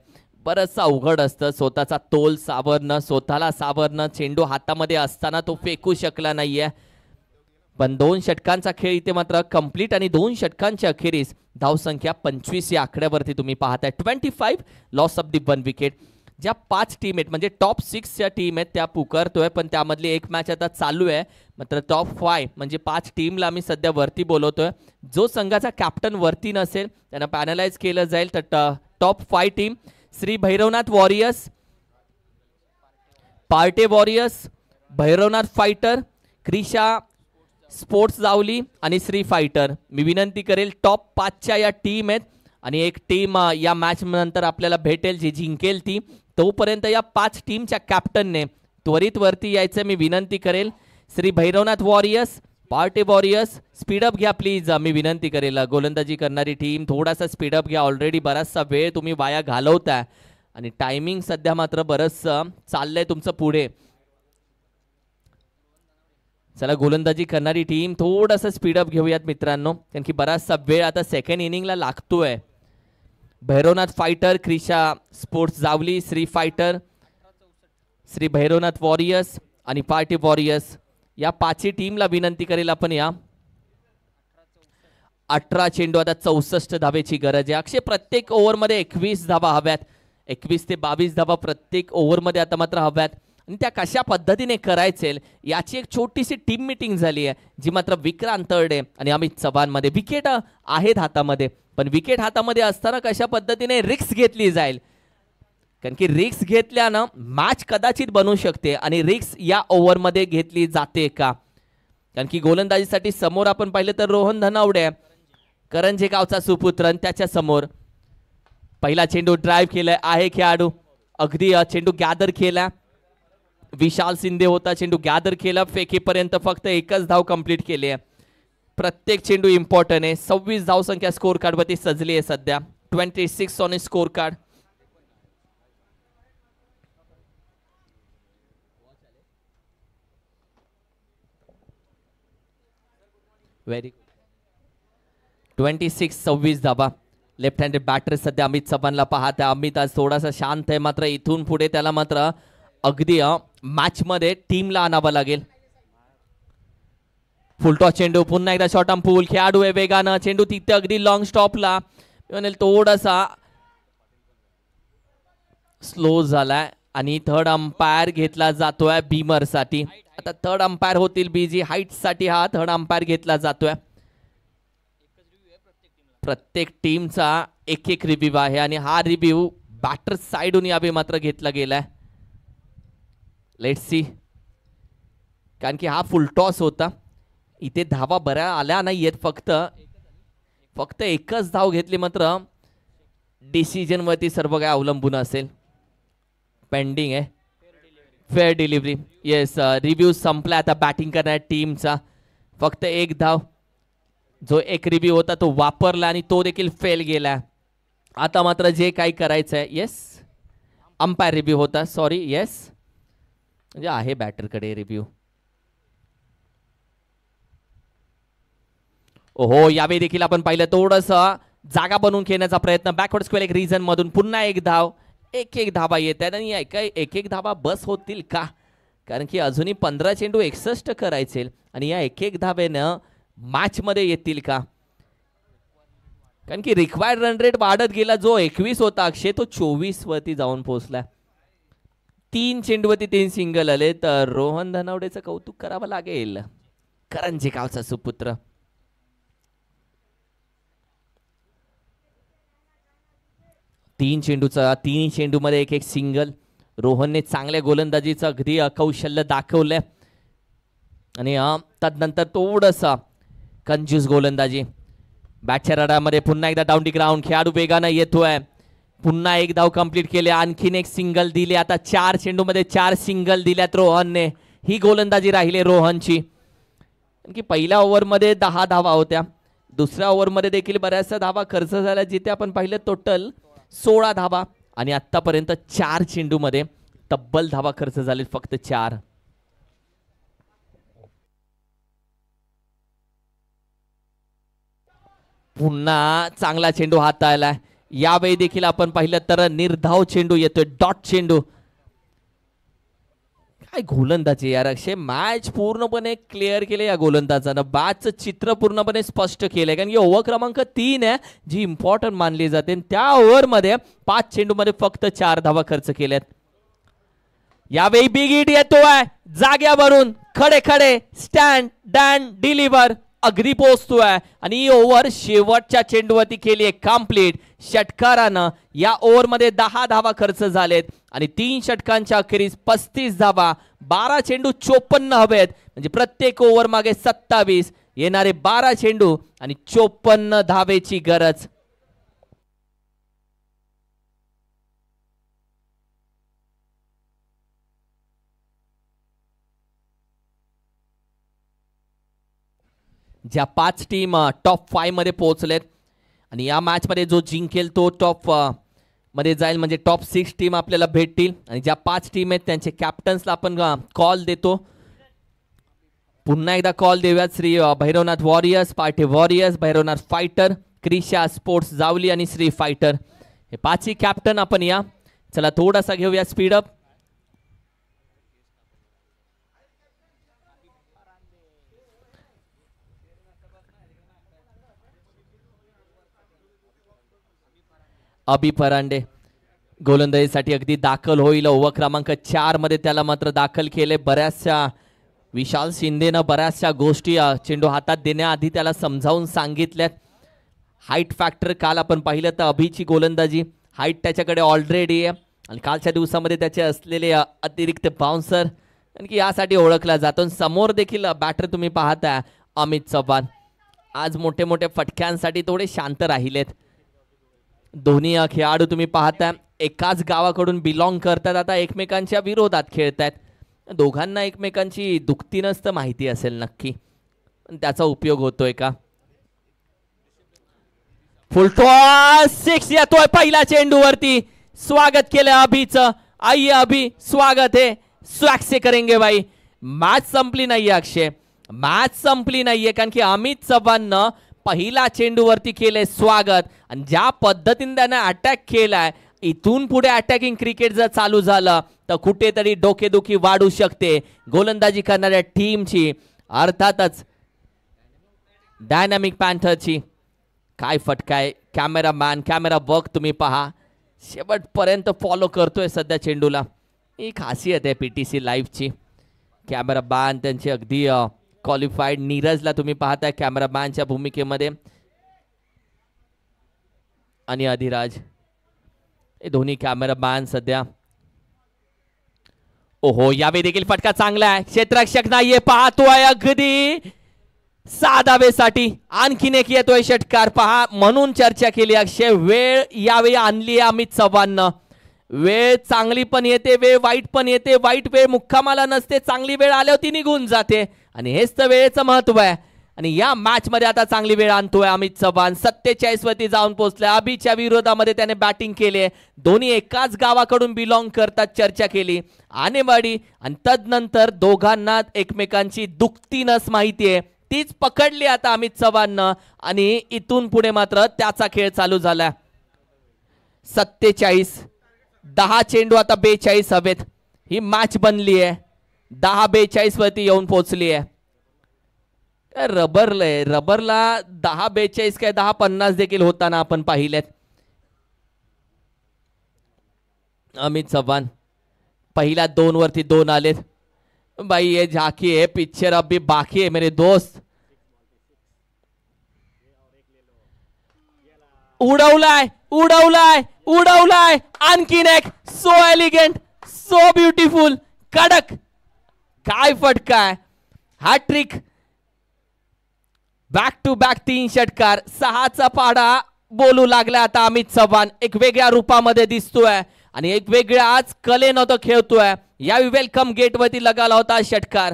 बरंचसं उघड असतं स्वतःचा तोल सावरणं स्वतःला सावरणं चेंडू हातामध्ये असताना तो फेकू शकला नाहीये पण दोन षटकांचा खेळ इथे मात्र कंप्लीट आणि दोन षटकांच्या अखेरीस धावसंख्या पंचवीस या आकड्यावरती तुम्ही पाहताय twenty five loss of the one wicket ज्या पाच टीम आहेत म्हणजे टॉप सिक्स ज्या टीम आहेत त्या पुकारतोय पण त्यामधली एक मॅच आता चालू आहे मात्र टॉप फाय म्हणजे पाच टीमला आम्ही सध्या वरती बोलवतोय जो संघाचा कॅप्टन वरती नसेल त्यांना पॅनलाइज केलं जाईल तर top five team Shri Bhairavnath warriors Parte warriors Bhairavnath fighter Krisha sports Jawali आणि श्री फायटर मी विनंती करेल टॉप पाचच्या या टीम आहेत आणि एक टीम या मॅच नंतर आपल्याला भेटेल जी जिंकेल ती तोपर्यंत या पाच टीमच्या कॅप्टनने त्वरित वरती यायचं मी विनंती करेल Shri Bhairavnath warriors party warriors speed up घ्या प्लीज मी विनंती करेल गोलंदाजी करणारी टीम थोडासा स्पीडअप घ्या ऑलरेडी बराचसा वेळ तुम्ही वाया घालवताय आणि टायमिंग सध्या मात्र बरंचसं चाललंय तुमचं पुढे चला गोलंदाजी करणारी टीम थोडासा स्पीडअप घेऊयात मित्रांनो कारण की बराचसा वेळ आता सेकंड इनिंगला लागतोय Bhairavnath fighter Krisha sports Javli Shri fighter Shri Bhairavnath warriors आणि पार्टी वॉरियर्स या पाचही टीमला विनंती करेल आपण या अठरा चेंडू आता चौसष्ट धाबेची गरज आहे अक्षय प्रत्येक ओव्हरमध्ये एकवीस धावा हव्यात एकवीस ते बावीस धावा प्रत्येक ओव्हरमध्ये आता मात्र हव्यात आणि त्या कशा पद्धतीने करायचे याची एक छोटीशी टीम मिटिंग झाली आहे जी मात्र विक्रांत तळडे आणि अमित चव्हाणमध्ये विकेट आहेत हातामध्ये पण विकेट हातामध्ये असताना कशा पद्धतीने रिक्स घेतली जाईल कारण की रिक्स घेतल्यानं मॅच कदाचित बनू शकते आणि रिक्स या ओव्हरमध्ये घेतली जाते का कारण की गोलंदाजीसाठी समोर आपण पाहिलं तर रोहन धनावडे करंजे गावचा सुपुत्र त्याच्या समोर पहिला चेंडू ड्राईव्ह केलाय आहे खेळाडू अगदी चेंडू गॅदर केला विशाल शिंदे होता चेंडू गॅदर केला फेकीपर्यंत फक्त एकच धाव कंप्लीट केली आहे प्रत्येक चेंडू इम्पॉर्टंट आहे सव्वीस धाव संख्या स्कोर कार्डवरती सजली आहे सध्या twenty six on score card very good twenty six सव्वीस धाबा लेफ्ट हँडेड बॅटर सध्या अमित चव्हाणला पाहत आहे अमित आज थोडासा शांत आहे मात्र इथून पुढे त्याला मात्र अगदी मॅचमध्ये टीमला आणावं लागेल फुलटॉस चेंडू पुन्हा एकदा शॉर्ट पूल खेळाडू आहे वेगानं चेंडू तिथे अगदी लॉंग स्टॉपला थोडासा स्लो झालाय आणि थर्ड अंपायर घेतला जातोय बीमर साठी आता थर्ड अंपायर होतील बीजी हाईट साठी हा थर्ड अंपायर घेतला जातोय प्रत्येक टीमचा एक एक रिव्ह्यू आहे आणि हा रिव्ह्यू बॅटर साइडून यावे मात्र घेतला गेलाय लेट सी कारण की हा फुल टॉस होता इथे धावा बऱ्या आल्या नाही आहेत फक्त फक्त एकच धाव घेतली मात्र डिसिजनवरती सर्व काय अवलंबून असेल पेंडिंग आहे फेअर डिलिव्हरी येस रिव्ह्यू संपला आता बॅटिंग आहे टीमचा फक्त एक धाव जो एक रिव्ह्यू होता तो वापरला आणि तो देखील फेल गेला आता मात्र जे काही करायचं आहे येस अंपायर रिव्ह्यू होता सॉरी येस म्हणजे आहे बॅटरकडे रिव्ह्यू हो यावेळी देखील आपण पाहिलं थोडंसं जागा बनवून खेळण्याचा प्रयत्न बॅकवर्ड स्क्वेअर एक रिझन मधून पुन्हा एक धाव एक एक धाबा येत आहेत आणि या एक एक धाबा बस होतील का कारण की अजूनही पंधरा चेंडू एकसष्ट करायचे आणि या एक एक धाब्यानं मॅचमध्ये येतील का कारण की रिक्वायर्ड रन रेट वाढत गेला जो एकवीस होता अक्षय तो चोवीसवरती जाऊन पोहोचला तीन चेंडूवरती तीन सिंगल आले तर रोहन धनावडेचं कौतुक करावं लागेल करंजी गावचा सुपुत्र तीन चेंडूचा तीन चेंडूमध्ये एक एक सिंगल रोहनने चांगल्या गोलंदाजीचं अगदी कौशल्य दाखवलं आणि त्यानंतर थोडंसं कंजूस गोलंदाजी बॅटच्या रडामध्ये पुन्हा एकदा डाऊंडी ग्राउंड खेळाडू वेगानं येतोय पुन्हा एक धाव कंप्लीट केले आणखीन एक सिंगल दिले आता चार चेंडूमध्ये चार सिंगल दिल्यात रोहनने ही गोलंदाजी राहिली रोहनची आणखी पहिल्या ओव्हरमध्ये दहा धावा होत्या दुसऱ्या ओव्हरमध्ये देखील बऱ्याचशा धावा खर्च झाल्या जिथे आपण पाहिलं टोटल सोळा धावा आणि आत्तापर्यंत चार चेंडू मध्ये तब्बल धावा खर्च झाले फक्त चार पुन्हा चांगला चेंडू हाताळलाय यावेळी देखील आपण पाहिलं तर निर्धाव चेंडू येतोय डॉट चेंडू काय गोलंदाजी यार अक्षय मॅच पूर्णपणे क्लिअर केले या गोलंदाजानं बॅचचं चित्र पूर्णपणे स्पष्ट केलंय कारण की ओव्हर क्रमांक तीन आहे जी इम्पॉर्टंट मानली जाते त्या ओव्हरमध्ये पाच चेंडूमध्ये फक्त चार धावा खर्च केल्यात यावेळी बिग हिट येतोय जाग्यावरून खडे खडे स्टँड डॅन डिलिव्हर अगदी पोहोचतोय आणि ओव्हर शेवटच्या चेंडूवरती केली आहे कम्प्लीट षटकारानं या ओव्हरमध्ये दहा धावा खर्च झालेत आणि तीन षटकांच्या अखेरीस पस्तीस धावा बारा चेंडू चोपन्न हवेत म्हणजे प्रत्येक ओव्हर मागे सत्तावीस येणारे बारा चेंडू आणि चोपन्न धावेची गरज ज्या पाच टीम टॉप फायमध्ये पोहोचलेत आणि या मॅचमध्ये जो जिंकेल तो टॉप मध्ये जाईल म्हणजे टॉप सिक्स टीम आपल्याला भेटतील आणि ज्या पाच टीम आहेत त्यांचे कॅप्टन्सला आपण कॉल देतो पुन्हा एकदा कॉल देऊयात Shri Bhairavnath warriors party warriors Bhairavnath fighter Krisha sports Jawali आणि श्री फायटर हे पाचही कॅप्टन आपण या चला थोडासा घेऊया स्पीडअप अभी परांडे गोलंदाजीसाठी अगदी दाखल होईल ओव क्रमांक चारमध्ये मध्ये त्याला मात्र दाखल केले बऱ्याचशा विशाल शिंदेनं बऱ्याचशा गोष्टी चेंडू हातात देण्याआधी त्याला समजावून सांगितल्यात हाईट फॅक्टर काल आपण पाहिलं तर अभिची गोलंदाजी हाईट त्याच्याकडे ऑलरेडी आहे आणि कालच्या दिवसामध्ये त्याचे असलेले अतिरिक्त बाउन्सर की यासाठी ओळखला जातो समोर देखील बॅटर तुम्ही पाहता अमित चव्हाण आज मोठे मोठे फटक्यांसाठी थोडे शांत राहिलेत दोन्ही खेळाडू तुम्ही पाहताय एकाच गावाकडून बिलॉंग करतात आता एकमेकांच्या विरोधात खेळतायत दोघांना एकमेकांची दुखती तर माहिती असेल नक्की त्याचा उपयोग होतोय का फुलटॉस सिक्स येतोय पहिला चेंडूवरती स्वागत केलं अभिच आई अभि स्वागत हे स्वॅक्स करेंगे भाई मॅच संपली नाहीये अक्षय मॅच संपली नाहीये कारण की अमित चव्हाणनं पहिला चेंडूवरती केलंय स्वागत आणि ज्या पद्धतीने त्यानं अटॅक केलाय इथून पुढे अटॅकिंग क्रिकेट जर चालू झालं तर कुठेतरी डोकेदुखी वाढू शकते गोलंदाजी करणाऱ्या टीमची अर्थातच डायनामिक पॅन्थरची काय फटकाय कॅमेरा मॅन कॅमेरा बघ तुम्ही पहा शेवटपर्यंत फॉलो करतोय सध्या चेंडूला एक खासियत आहे पी टी सी लाईव्हची कॅमेरा बॅन त्यांची अगदी क्वालिफाईड नीरजला तुम्ही पाहताय कॅमेरामॅनच्या भूमिकेमध्ये आणि अधिराज हे दोन्ही कॅमेरामॅन सध्या ओहो यावेळी देखील फटका चांगला आहे क्षेत्ररक्षक नाहीये पाहतोय अगदी साधावेसाठी आणखीन एक येतोय षटकार पहा म्हणून चर्चा केली अक्षय वेळ यावेळी आणली आहे अमित चव्हाण वेळ चांगली पण येते वेळ वाईट पण येते वाईट वेळ मुक्कामाला नसते चांगली वेळ आल्यावर ती निघून जाते आणि हेच तर वेळेचं महत्व आहे आणि या मध्ये आता चांगली वेळ आणतोय अमित चव्हाण सत्तेचाळीस वरती जाऊन पोहोचले अभिच्या विरोधामध्ये त्याने बॅटिंग केली दोन्ही एकाच गावाकडून बिलॉंग करतात चर्चा केली आणेवाडी आणि तदनंतर दोघांना एकमेकांची दुखती नस माहिती आहे तीच पकडली आता अमित चव्हाणनं आणि इथून पुढे मात्र त्याचा खेळ चालू झाला सत्तेचाळीस दहा चेंडू आता बेचाळीस हवेत ही मॅच बनली आहे दहा बेचाळीस वरती येऊन पोहोचली आहे रबरला आहे रबरला दहा बेचाळीस काय दहा पन्नास देखील होताना आपण पाहिलेत अमित चव्हाण पहिल्या दोन वरती दोन आलेत बाई हे झाकी आहे पिक्चर अभी बाकी आहे मेरे दोस्त उडवलाय उडवलाय उडवलाय आणखीन एक सो एलिगंट सो ब्युटिफुल कडक काय फटकाय हॅट्रिक बॅक टू बॅक तीन षटकार सहाचा पाडा बोलू लागला आता अमित चव्हाण एक वेगळ्या रूपामध्ये दिसतोय आणि एक वेगळ्या आज कलेनं तो खेळतोय यावेळी वेलकम गेटवरती लगाला होता षटकार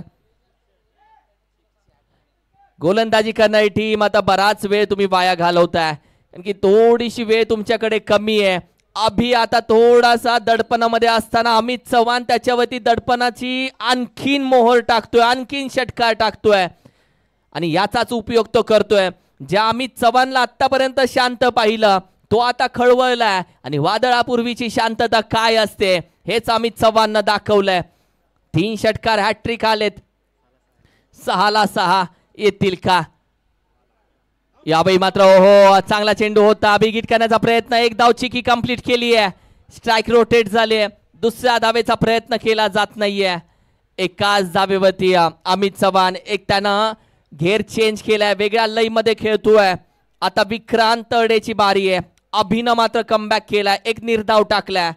गोलंदाजी करणारी टीम आता बराच वेळ तुम्ही वाया घालवताय कारण की थोडीशी वेळ तुमच्याकडे कमी आहे अभि आता थोडासा दडपणामध्ये असताना अमित चव्हाण त्याच्यावरती दडपणाची आणखीन मोहर टाकतोय आणखीन षटकार टाकतोय आणि याचाच उपयोग तो करतोय ज्या अमित चव्हाणला आतापर्यंत शांत पाहिलं तो आता खळवळलाय आणि वादळापूर्वीची शांतता काय असते हेच अमित चव्हाणनं दाखवलंय तीन षटकार हॅट्रिक आलेत सहाला सहा येतील का याबाई मात्र ओहो चांगला चेंडू होता अभिगीत करण्याचा प्रयत्न एक धाव चिकी कम्प्लीट केली आहे स्ट्राईक रोटेट झाली आहे दुसऱ्या धावेचा प्रयत्न केला जात नाहीये एकाच धावेवरती अमित चव्हाण त्यानं घेर चेंज केलाय वेगळ्या लईमध्ये खेळतोय आता विक्रांत तडेची बारी आहे अभिनं मात्र कमबॅक केलाय एक निर्धाव टाकलाय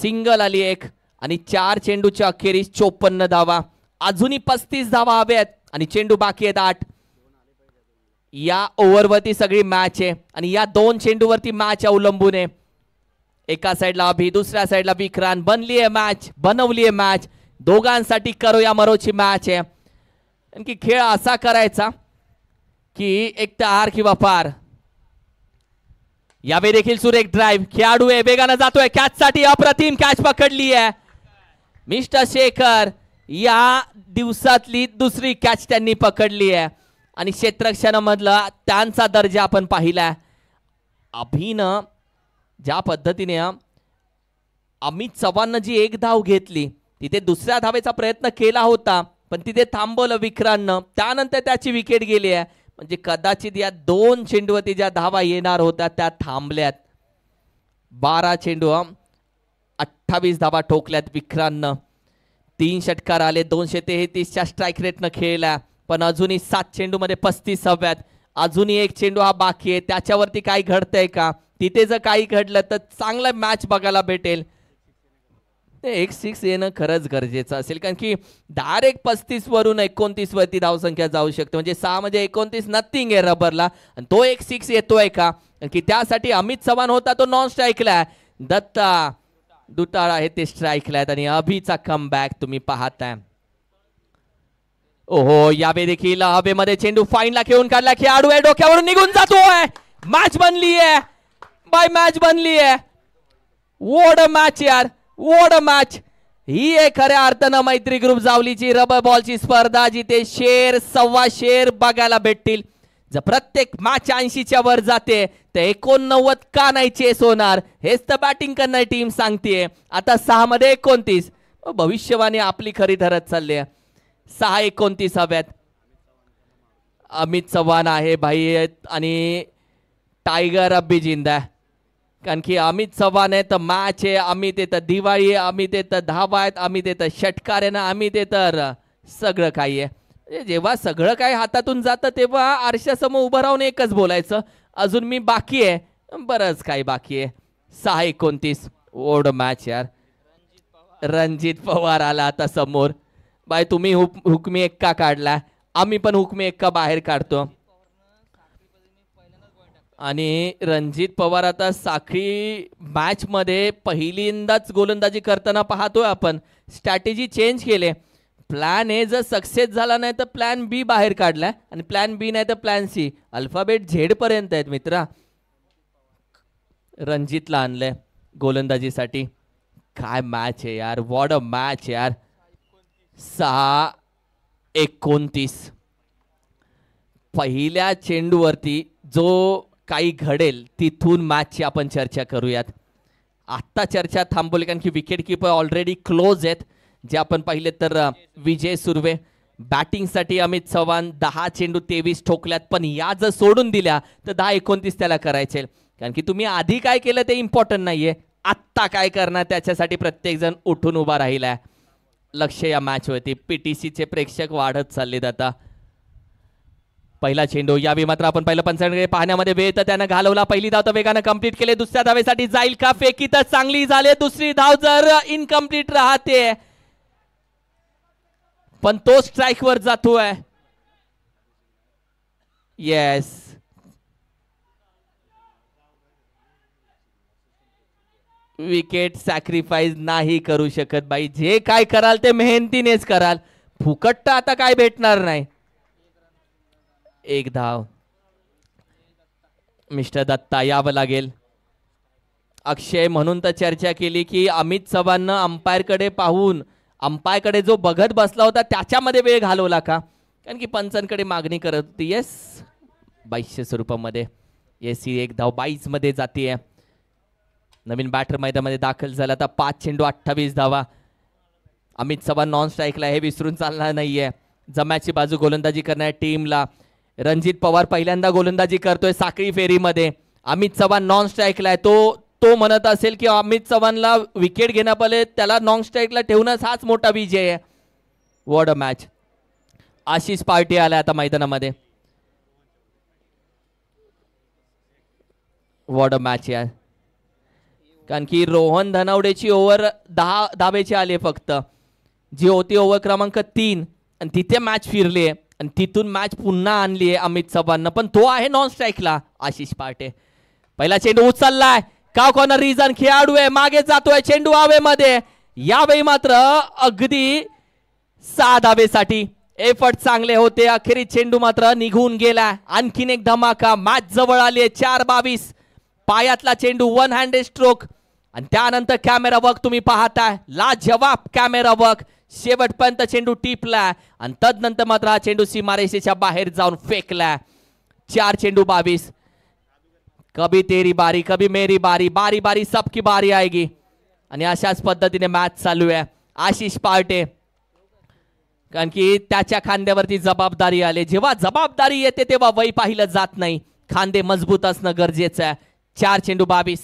सिंगल आली एक आणि चार चेंडूच्या अखेरीस चोपन्न धावा अजूनही पस्तीस धावा आहेत आणि चेंडू बाकी आहेत आठ या ओव्हरवरती सगळी मॅच आहे आणि या दोन चेंडूवरती मॅच अवलंबून आहे एका साईडला अभि दुसऱ्या साईडला विक्रांत बनली आहे मॅच बनवली आहे मॅच दोघांसाठी करो या मरोची मॅच आहे आणखी खेळ असा करायचा की एक तर आर किंवा पार यावेळी देखील सुरेख ड्राईव्ह खेळाडू आहे वेगानं जातोय कॅच साठी अप्रतिम कॅच पकडली आहे मिस्टर शेखर या दिवसातली दुसरी कॅच त्यांनी पकडली आहे आणि क्षेत्रक्षणामधला त्यांचा दर्जा आपण पाहिला अभिन ज्या पद्धतीने अमित चव्हाणनं जी एक धाव घेतली तिथे दुसऱ्या धावेचा प्रयत्न केला होता पण तिथे थांबवलं विक्रांतनं त्यानंतर त्याची विकेट गेली आहे म्हणजे कदाचित या दोन चेंडूवरती ज्या धावा येणार होत्या त्या थांबल्यात बारा चेंडू अठ्ठावीस धावा ठोकल्यात विक्रांतनं तीन षटकार आले दोनशे तेहतीसच्या स्ट्राईक रेटनं खेळला पण अजूनही सात चेंडूमध्ये पस्तीस हव्यात अजूनही एक चेंडू हा बाकी आहे त्याच्यावरती काही घडतंय का तिथे जर काही घडलं तर चांगला मॅच बघायला भेटेल एक सिक्स येणं खरंच गरजेचं असेल कारण की डायरेक्ट पस्तीस वरून एकोणतीस वरती धावसंख्या जाऊ शकते म्हणजे सहा म्हणजे एकोणतीस नथिंग आहे रबरला आणि तो एक सिक्स येतोय का की त्यासाठी अमित चव्हाण होता तो नॉन स्ट्राईकला आहे दत्ता दुटाळा हे ते स्ट्राईकला आहेत आणि अभिचा कम बॅक तुम्ही पाहताय ओहो यावे देखील हवेमध्ये चेंडू फाईनला खेळून काढला खेळाडू आहे डोक्यावरून निघून जातोय मॅच बनली आहे बाय मॅच बनली आहे वोड मॅच यार वोड मॅच ही आहे खऱ्या अर्थानं मैत्री ग्रुप जावलीची रबर बॉलची स्पर्धा जिथे शेर सव्वा शेर बघायला भेटतील जर प्रत्येक मॅच ऐंशीच्या वर जाते तर एकोणनव्वद का नाही चेस होणार हेच तर बॅटिंग करणारी टीम सांगतेय आता सहा मध्ये एकोणतीस भविष्यवाणी आपली खरी धरत चालली आहे सहा एकोणतीस हव्यात अमित चव्हाण आहे भाई आहेत आणि टायगर अब्बी जिंदा कारण की अमित चव्हाण आहे तर मॅच आहे अमित तर दिवाळी आहे अमित तर धावा आहेत अमित येतं षटकार आहे ना अमित तर सगळं काही आहे म्हणजे जेव्हा सगळं काही हातातून जातं तेव्हा आरशासमोर उभं राहून एकच बोलायचं अजून मी बाकी आहे बरंच काही बाकी आहे सहा एकोणतीस ओढ मॅच यार रणजित पवार आला आता समोर बाय तुम्ही हुक हुकमी एक्का काढला आम्ही पण हुकमी एक्का बाहेर काढतो आणि रणजित पवार आता साखळी मध्ये पहिल्यांदाच गोलंदाजी करताना पाहतोय आपण स्ट्रॅटेजी चेंज केले प्लॅन ए जर सक्सेस झाला नाही तर प्लॅन बी बाहेर काढला आणि प्लॅन बी नाही तर प्लॅन सी अल्फाबेट पर्यंत आहेत मित्रा रणजितला आणलंय गोलंदाजीसाठी काय मॅच आहे यार वॉड अ मॅच यार सहा एकोणतीस पहिल्या चेंडूवरती जो काही घडेल तिथून मॅचची आपण चर्चा करूयात आत्ता चर्चा थांबवली कारण की विकेट किपर ऑलरेडी क्लोज आहेत जे आपण पाहिले तर विजय सुर्वे बॅटिंगसाठी अमित चव्हाण दहा चेंडू तेवीस ठोकल्यात पण या जर सोडून दिल्या तर दहा एकोणतीस त्याला करायचे कारण की तुम्ही आधी काय केलं ते इम्पॉर्टंट नाही आहे आत्ता काय करणार त्याच्यासाठी प्रत्येकजण उठून उभा राहिला आहे लक्ष या मॅचवरती पी टी सीचे प्रेक्षक वाढत चाललेत आता पहिला चेंडू यावेळी मात्र आपण पहिला पंचांकडे पाहण्यामध्ये वेळ तर त्यानं घालवला पहिली धाव तर वेगानं कम्प्लीट केले दुसऱ्या धावेसाठी जाईल का फेकी तर चांगली झाले दुसरी धाव जर इनकम्प्लीट राहते पण तो स्ट्राईक वर जातोय येस विकेट सॅक्रिफाईस नाही करू शकत बाई जे काय कराल ते मेहनतीनेच कराल फुकट आता काय भेटणार नाही एक धाव मिस्टर दत्ता यावं लागेल अक्षय म्हणून तर चर्चा केली की अमित चव्हाणनं अंपायरकडे पाहून अंपायरकडे जो बघत बसला होता त्याच्यामध्ये वेळ घालवला का कारण की पंचांकडे मागणी करत होती येस बाईसशे स्वरूपामध्ये येस ही एक धाव बाईसमध्ये जाते आहे नवीन बॅटर मैदानामध्ये दाखल झाला आता पाच चेंडू अठ्ठावीस धावा अमित चव्हाण नॉन स्ट्राईकला हे विसरून चालणार नाहीये जम्याची बाजू गोलंदाजी करणाऱ्या टीमला रणजित पवार पहिल्यांदा गोलंदाजी करतोय साखळी फेरीमध्ये अमित चव्हाण नॉन स्ट्राईकला आहे तो तो म्हणत असेल की अमित चव्हाणला विकेट घेण्यापले त्याला नॉन स्ट्राईकला ठेवूनच हाच मोठा विजय आहे what a match Ashish party आला आता मैदानामध्ये वॉड अ मॅच या कारण की रोहन धनावडेची ओव्हर दहा धाबेची आले फक्त जी होती ओव्हर क्रमांक तीन आणि तिथे मॅच फिरली आणि तिथून मॅच पुन्हा आणली आहे अमित चव्हाण पण तो आहे नॉन स्ट्राईकला आशिष पाटे पहिला चेंडू उचललाय का कोणा रिझन खेळाडू आहे मागे जातोय चेंडू हवेमध्ये यावेळी मात्र अगदी सहा धाबेसाठी एफर्ट चांगले होते अखेरीस चेंडू मात्र निघून गेला आणखीन एक धमाका मॅच जवळ आली आहे चार बावीस पायातला चेंडू वन हँडेड स्ट्रोक आणि त्यानंतर कॅमेरा वर्क तुम्ही पाहताय ला जवाब कॅमेरा वर्क शेवटपर्यंत चेंडू टिपला आणि तदनंतर मात्र हा चेंडू सीमारेषेच्या बाहेर जाऊन फेकला चार चेंडू बावीस कभी तेरी बारी कभी मेरी बारी बारी बारी सबकी बारी आएगी आणि अशाच पद्धतीने मॅच चालू आहे आशिष पार्टे कारण की त्याच्या खांद्यावरती जबाबदारी आली जेव्हा जबाबदारी येते तेव्हा वय पाहिलं जात नाही खांदे मजबूत असणं गरजेचं आहे चार चेंडू बावीस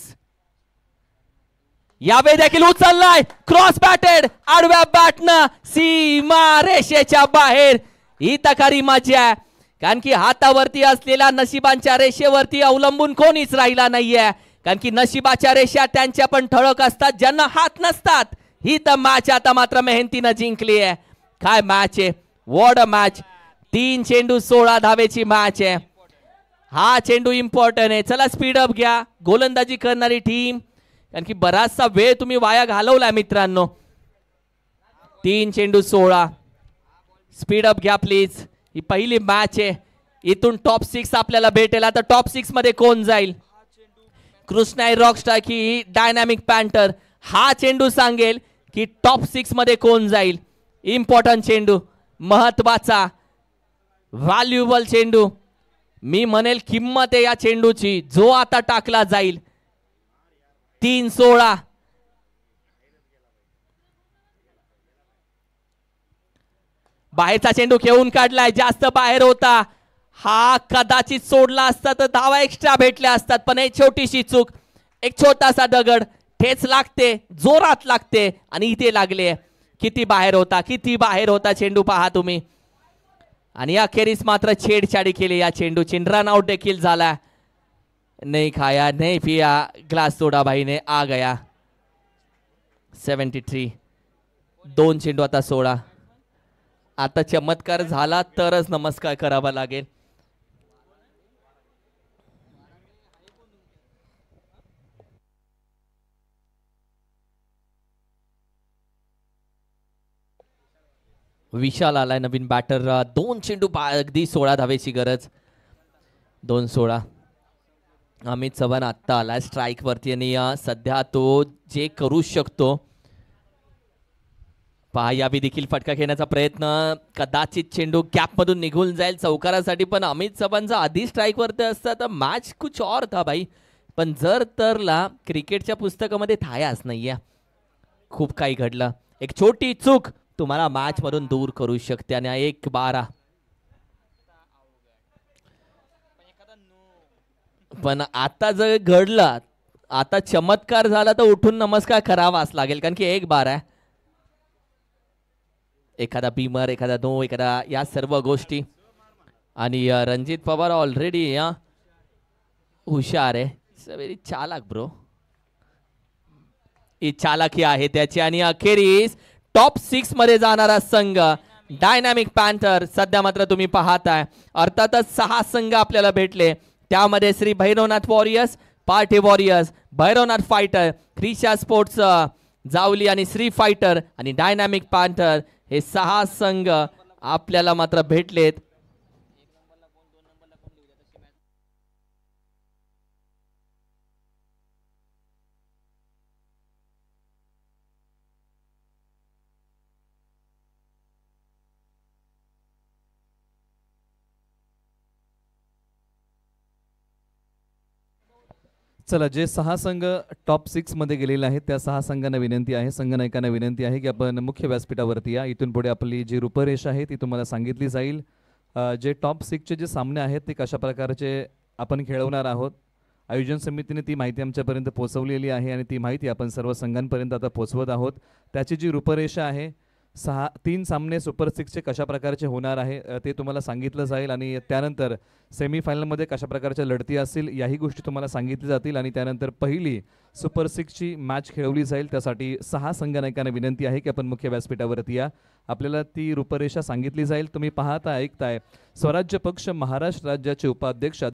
यावेळी देखील उचललाय क्रॉस बॅटेड आडव्या बॅटन सीमा रेषेच्या बाहेर ही तकारी माझी आहे कारण की हातावरती असलेल्या नशिबांच्या रेषेवरती अवलंबून कोणीच राहिला नाहीये कारण की नशिबाच्या रेषा त्यांच्या पण ठळक असतात ज्यांना हात नसतात ही तर मॅच आता मात्र मेहनतीनं जिंकली आहे काय मॅच आहे वॉड मॅच तीन चेंडू सोळा धावेची मॅच आहे हा चेंडू इम्पॉर्टंट आहे चला स्पीड अप घ्या गोलंदाजी करणारी टीम कारण की बराचसा वेळ तुम्ही वाया घालवला मित्रांनो तीन चेंडू सोळा स्पीड अप घ्या प्लीज ही पहिली मॅच आहे इथून टॉप सिक्स आपल्याला भेटेल आता टॉप सिक्स मध्ये कोण जाईल कृष्णाई रॉकस्टार की डायनामिक पॅन्टर हा चेंडू सांगेल की टॉप सिक्स मध्ये कोण जाईल इम्पॉर्टंट चेंडू महत्वाचा व्हॅल्युएबल चेंडू मी म्हणेल किंमत आहे या चेंडूची जो आता टाकला जाईल तीन सोळा बाहेरचा चेंडू खेळून काढलाय जास्त बाहेर होता हा कदाचित सोडला असता तर धावा एक्स्ट्रा भेटल्या असतात पण एक छोटीशी चूक एक छोटासा दगड ठेच लागते जोरात लागते आणि इथे लागले किती बाहेर होता किती बाहेर होता चेंडू पहा तुम्ही आणि अखेरीस मात्र छेडछाडी केली या चेंडू रन आउट देखील झाला नाही खाया नाही पिया ग्लास तोडा भाईने आ गया सेवन्टी थ्री दोन चेंडू आता सोळा आता चमत्कार झाला तरच नमस्कार करावा लागेल विशाल आलाय नवीन बॅटर दोन चेंडू अगदी सोळा धावेची गरज दोन सोळा अमित चव्हाण आत्ता आलाय स्ट्राईकवरती आणि सध्या तो जे करू शकतो पहा यावी देखील फटका खेळण्याचा प्रयत्न कदाचित चेंडू मधून निघून जाईल चौकारासाठी पण अमित चव्हाणचा आधी स्ट्राईकवरती असता तर मॅच कुछ और था भाई पण जर तरला क्रिकेटच्या पुस्तकामध्ये थायाच नाही खूप काही घडलं एक छोटी चूक तुम्हाला मॅच मधून दूर करू शकते आणि एक बारा पण आता जर घडला आता चमत्कार झाला तर उठून नमस्कार करावाच लागेल कारण की एक बार आहे एखादा बीमर एखादा नो एखादा या सर्व गोष्टी आणि रणजित पवार ऑलरेडी या हुशार आहे व्हेरी चालाक ब्रो ही चालाकी आहे त्याची आणि अखेरीस टॉप सिक्स मध्ये जाणारा संघ डायनॅमिक पॅन्थर सध्या मात्र तुम्ही पाहताय अर्थातच सहा संघ आपल्याला भेटले त्यामध्ये Shri Bhairavnath warriors party warriors Bhairavnath fighter Krisha sports Jawali आणि श्री फायटर आणि डायनॅमिक पॅन्थर हे सहा संघ आपल्याला मात्र भेटलेत चला जे सहा संघ टॉप सिक्समध्ये गेलेले आहेत त्या सहा संघांना विनंती आहे संघनायकांना विनंती आहे की आपण मुख्य व्यासपीठावरती या इथून पुढे आपली जी रूपरेषा आहे ती तुम्हाला सांगितली जाईल जे टॉप सिक्सचे जे सामने आहेत ते कशा प्रकारचे आपण खेळवणार आहोत आयोजन समितीने ती माहिती आमच्यापर्यंत पोहोचवलेली आहे आणि ती माहिती आपण सर्व संघांपर्यंत आता पोचवत आहोत त्याची जी रूपरेषा आहे सहा तीन सामने सुपर सिक्सचे कशा प्रकारचे होणार आहे ते तुम्हाला सांगितलं जाईल आणि त्यानंतर सेमीफायनलमध्ये कशा प्रकारच्या लढती असतील याही गोष्टी तुम्हाला सांगितल्या जातील आणि त्यानंतर पहिली सुपर सिक्सची मॅच खेळवली जाईल त्यासाठी सहा संघनायकांना विनंती आहे की आपण मुख्य व्यासपीठावरती या आपल्याला ती रूपरेषा सांगितली जाईल तुम्ही पाहता ऐकताय स्वराज्य पक्ष महाराष्ट्र राज्याचे उपाध्यक्ष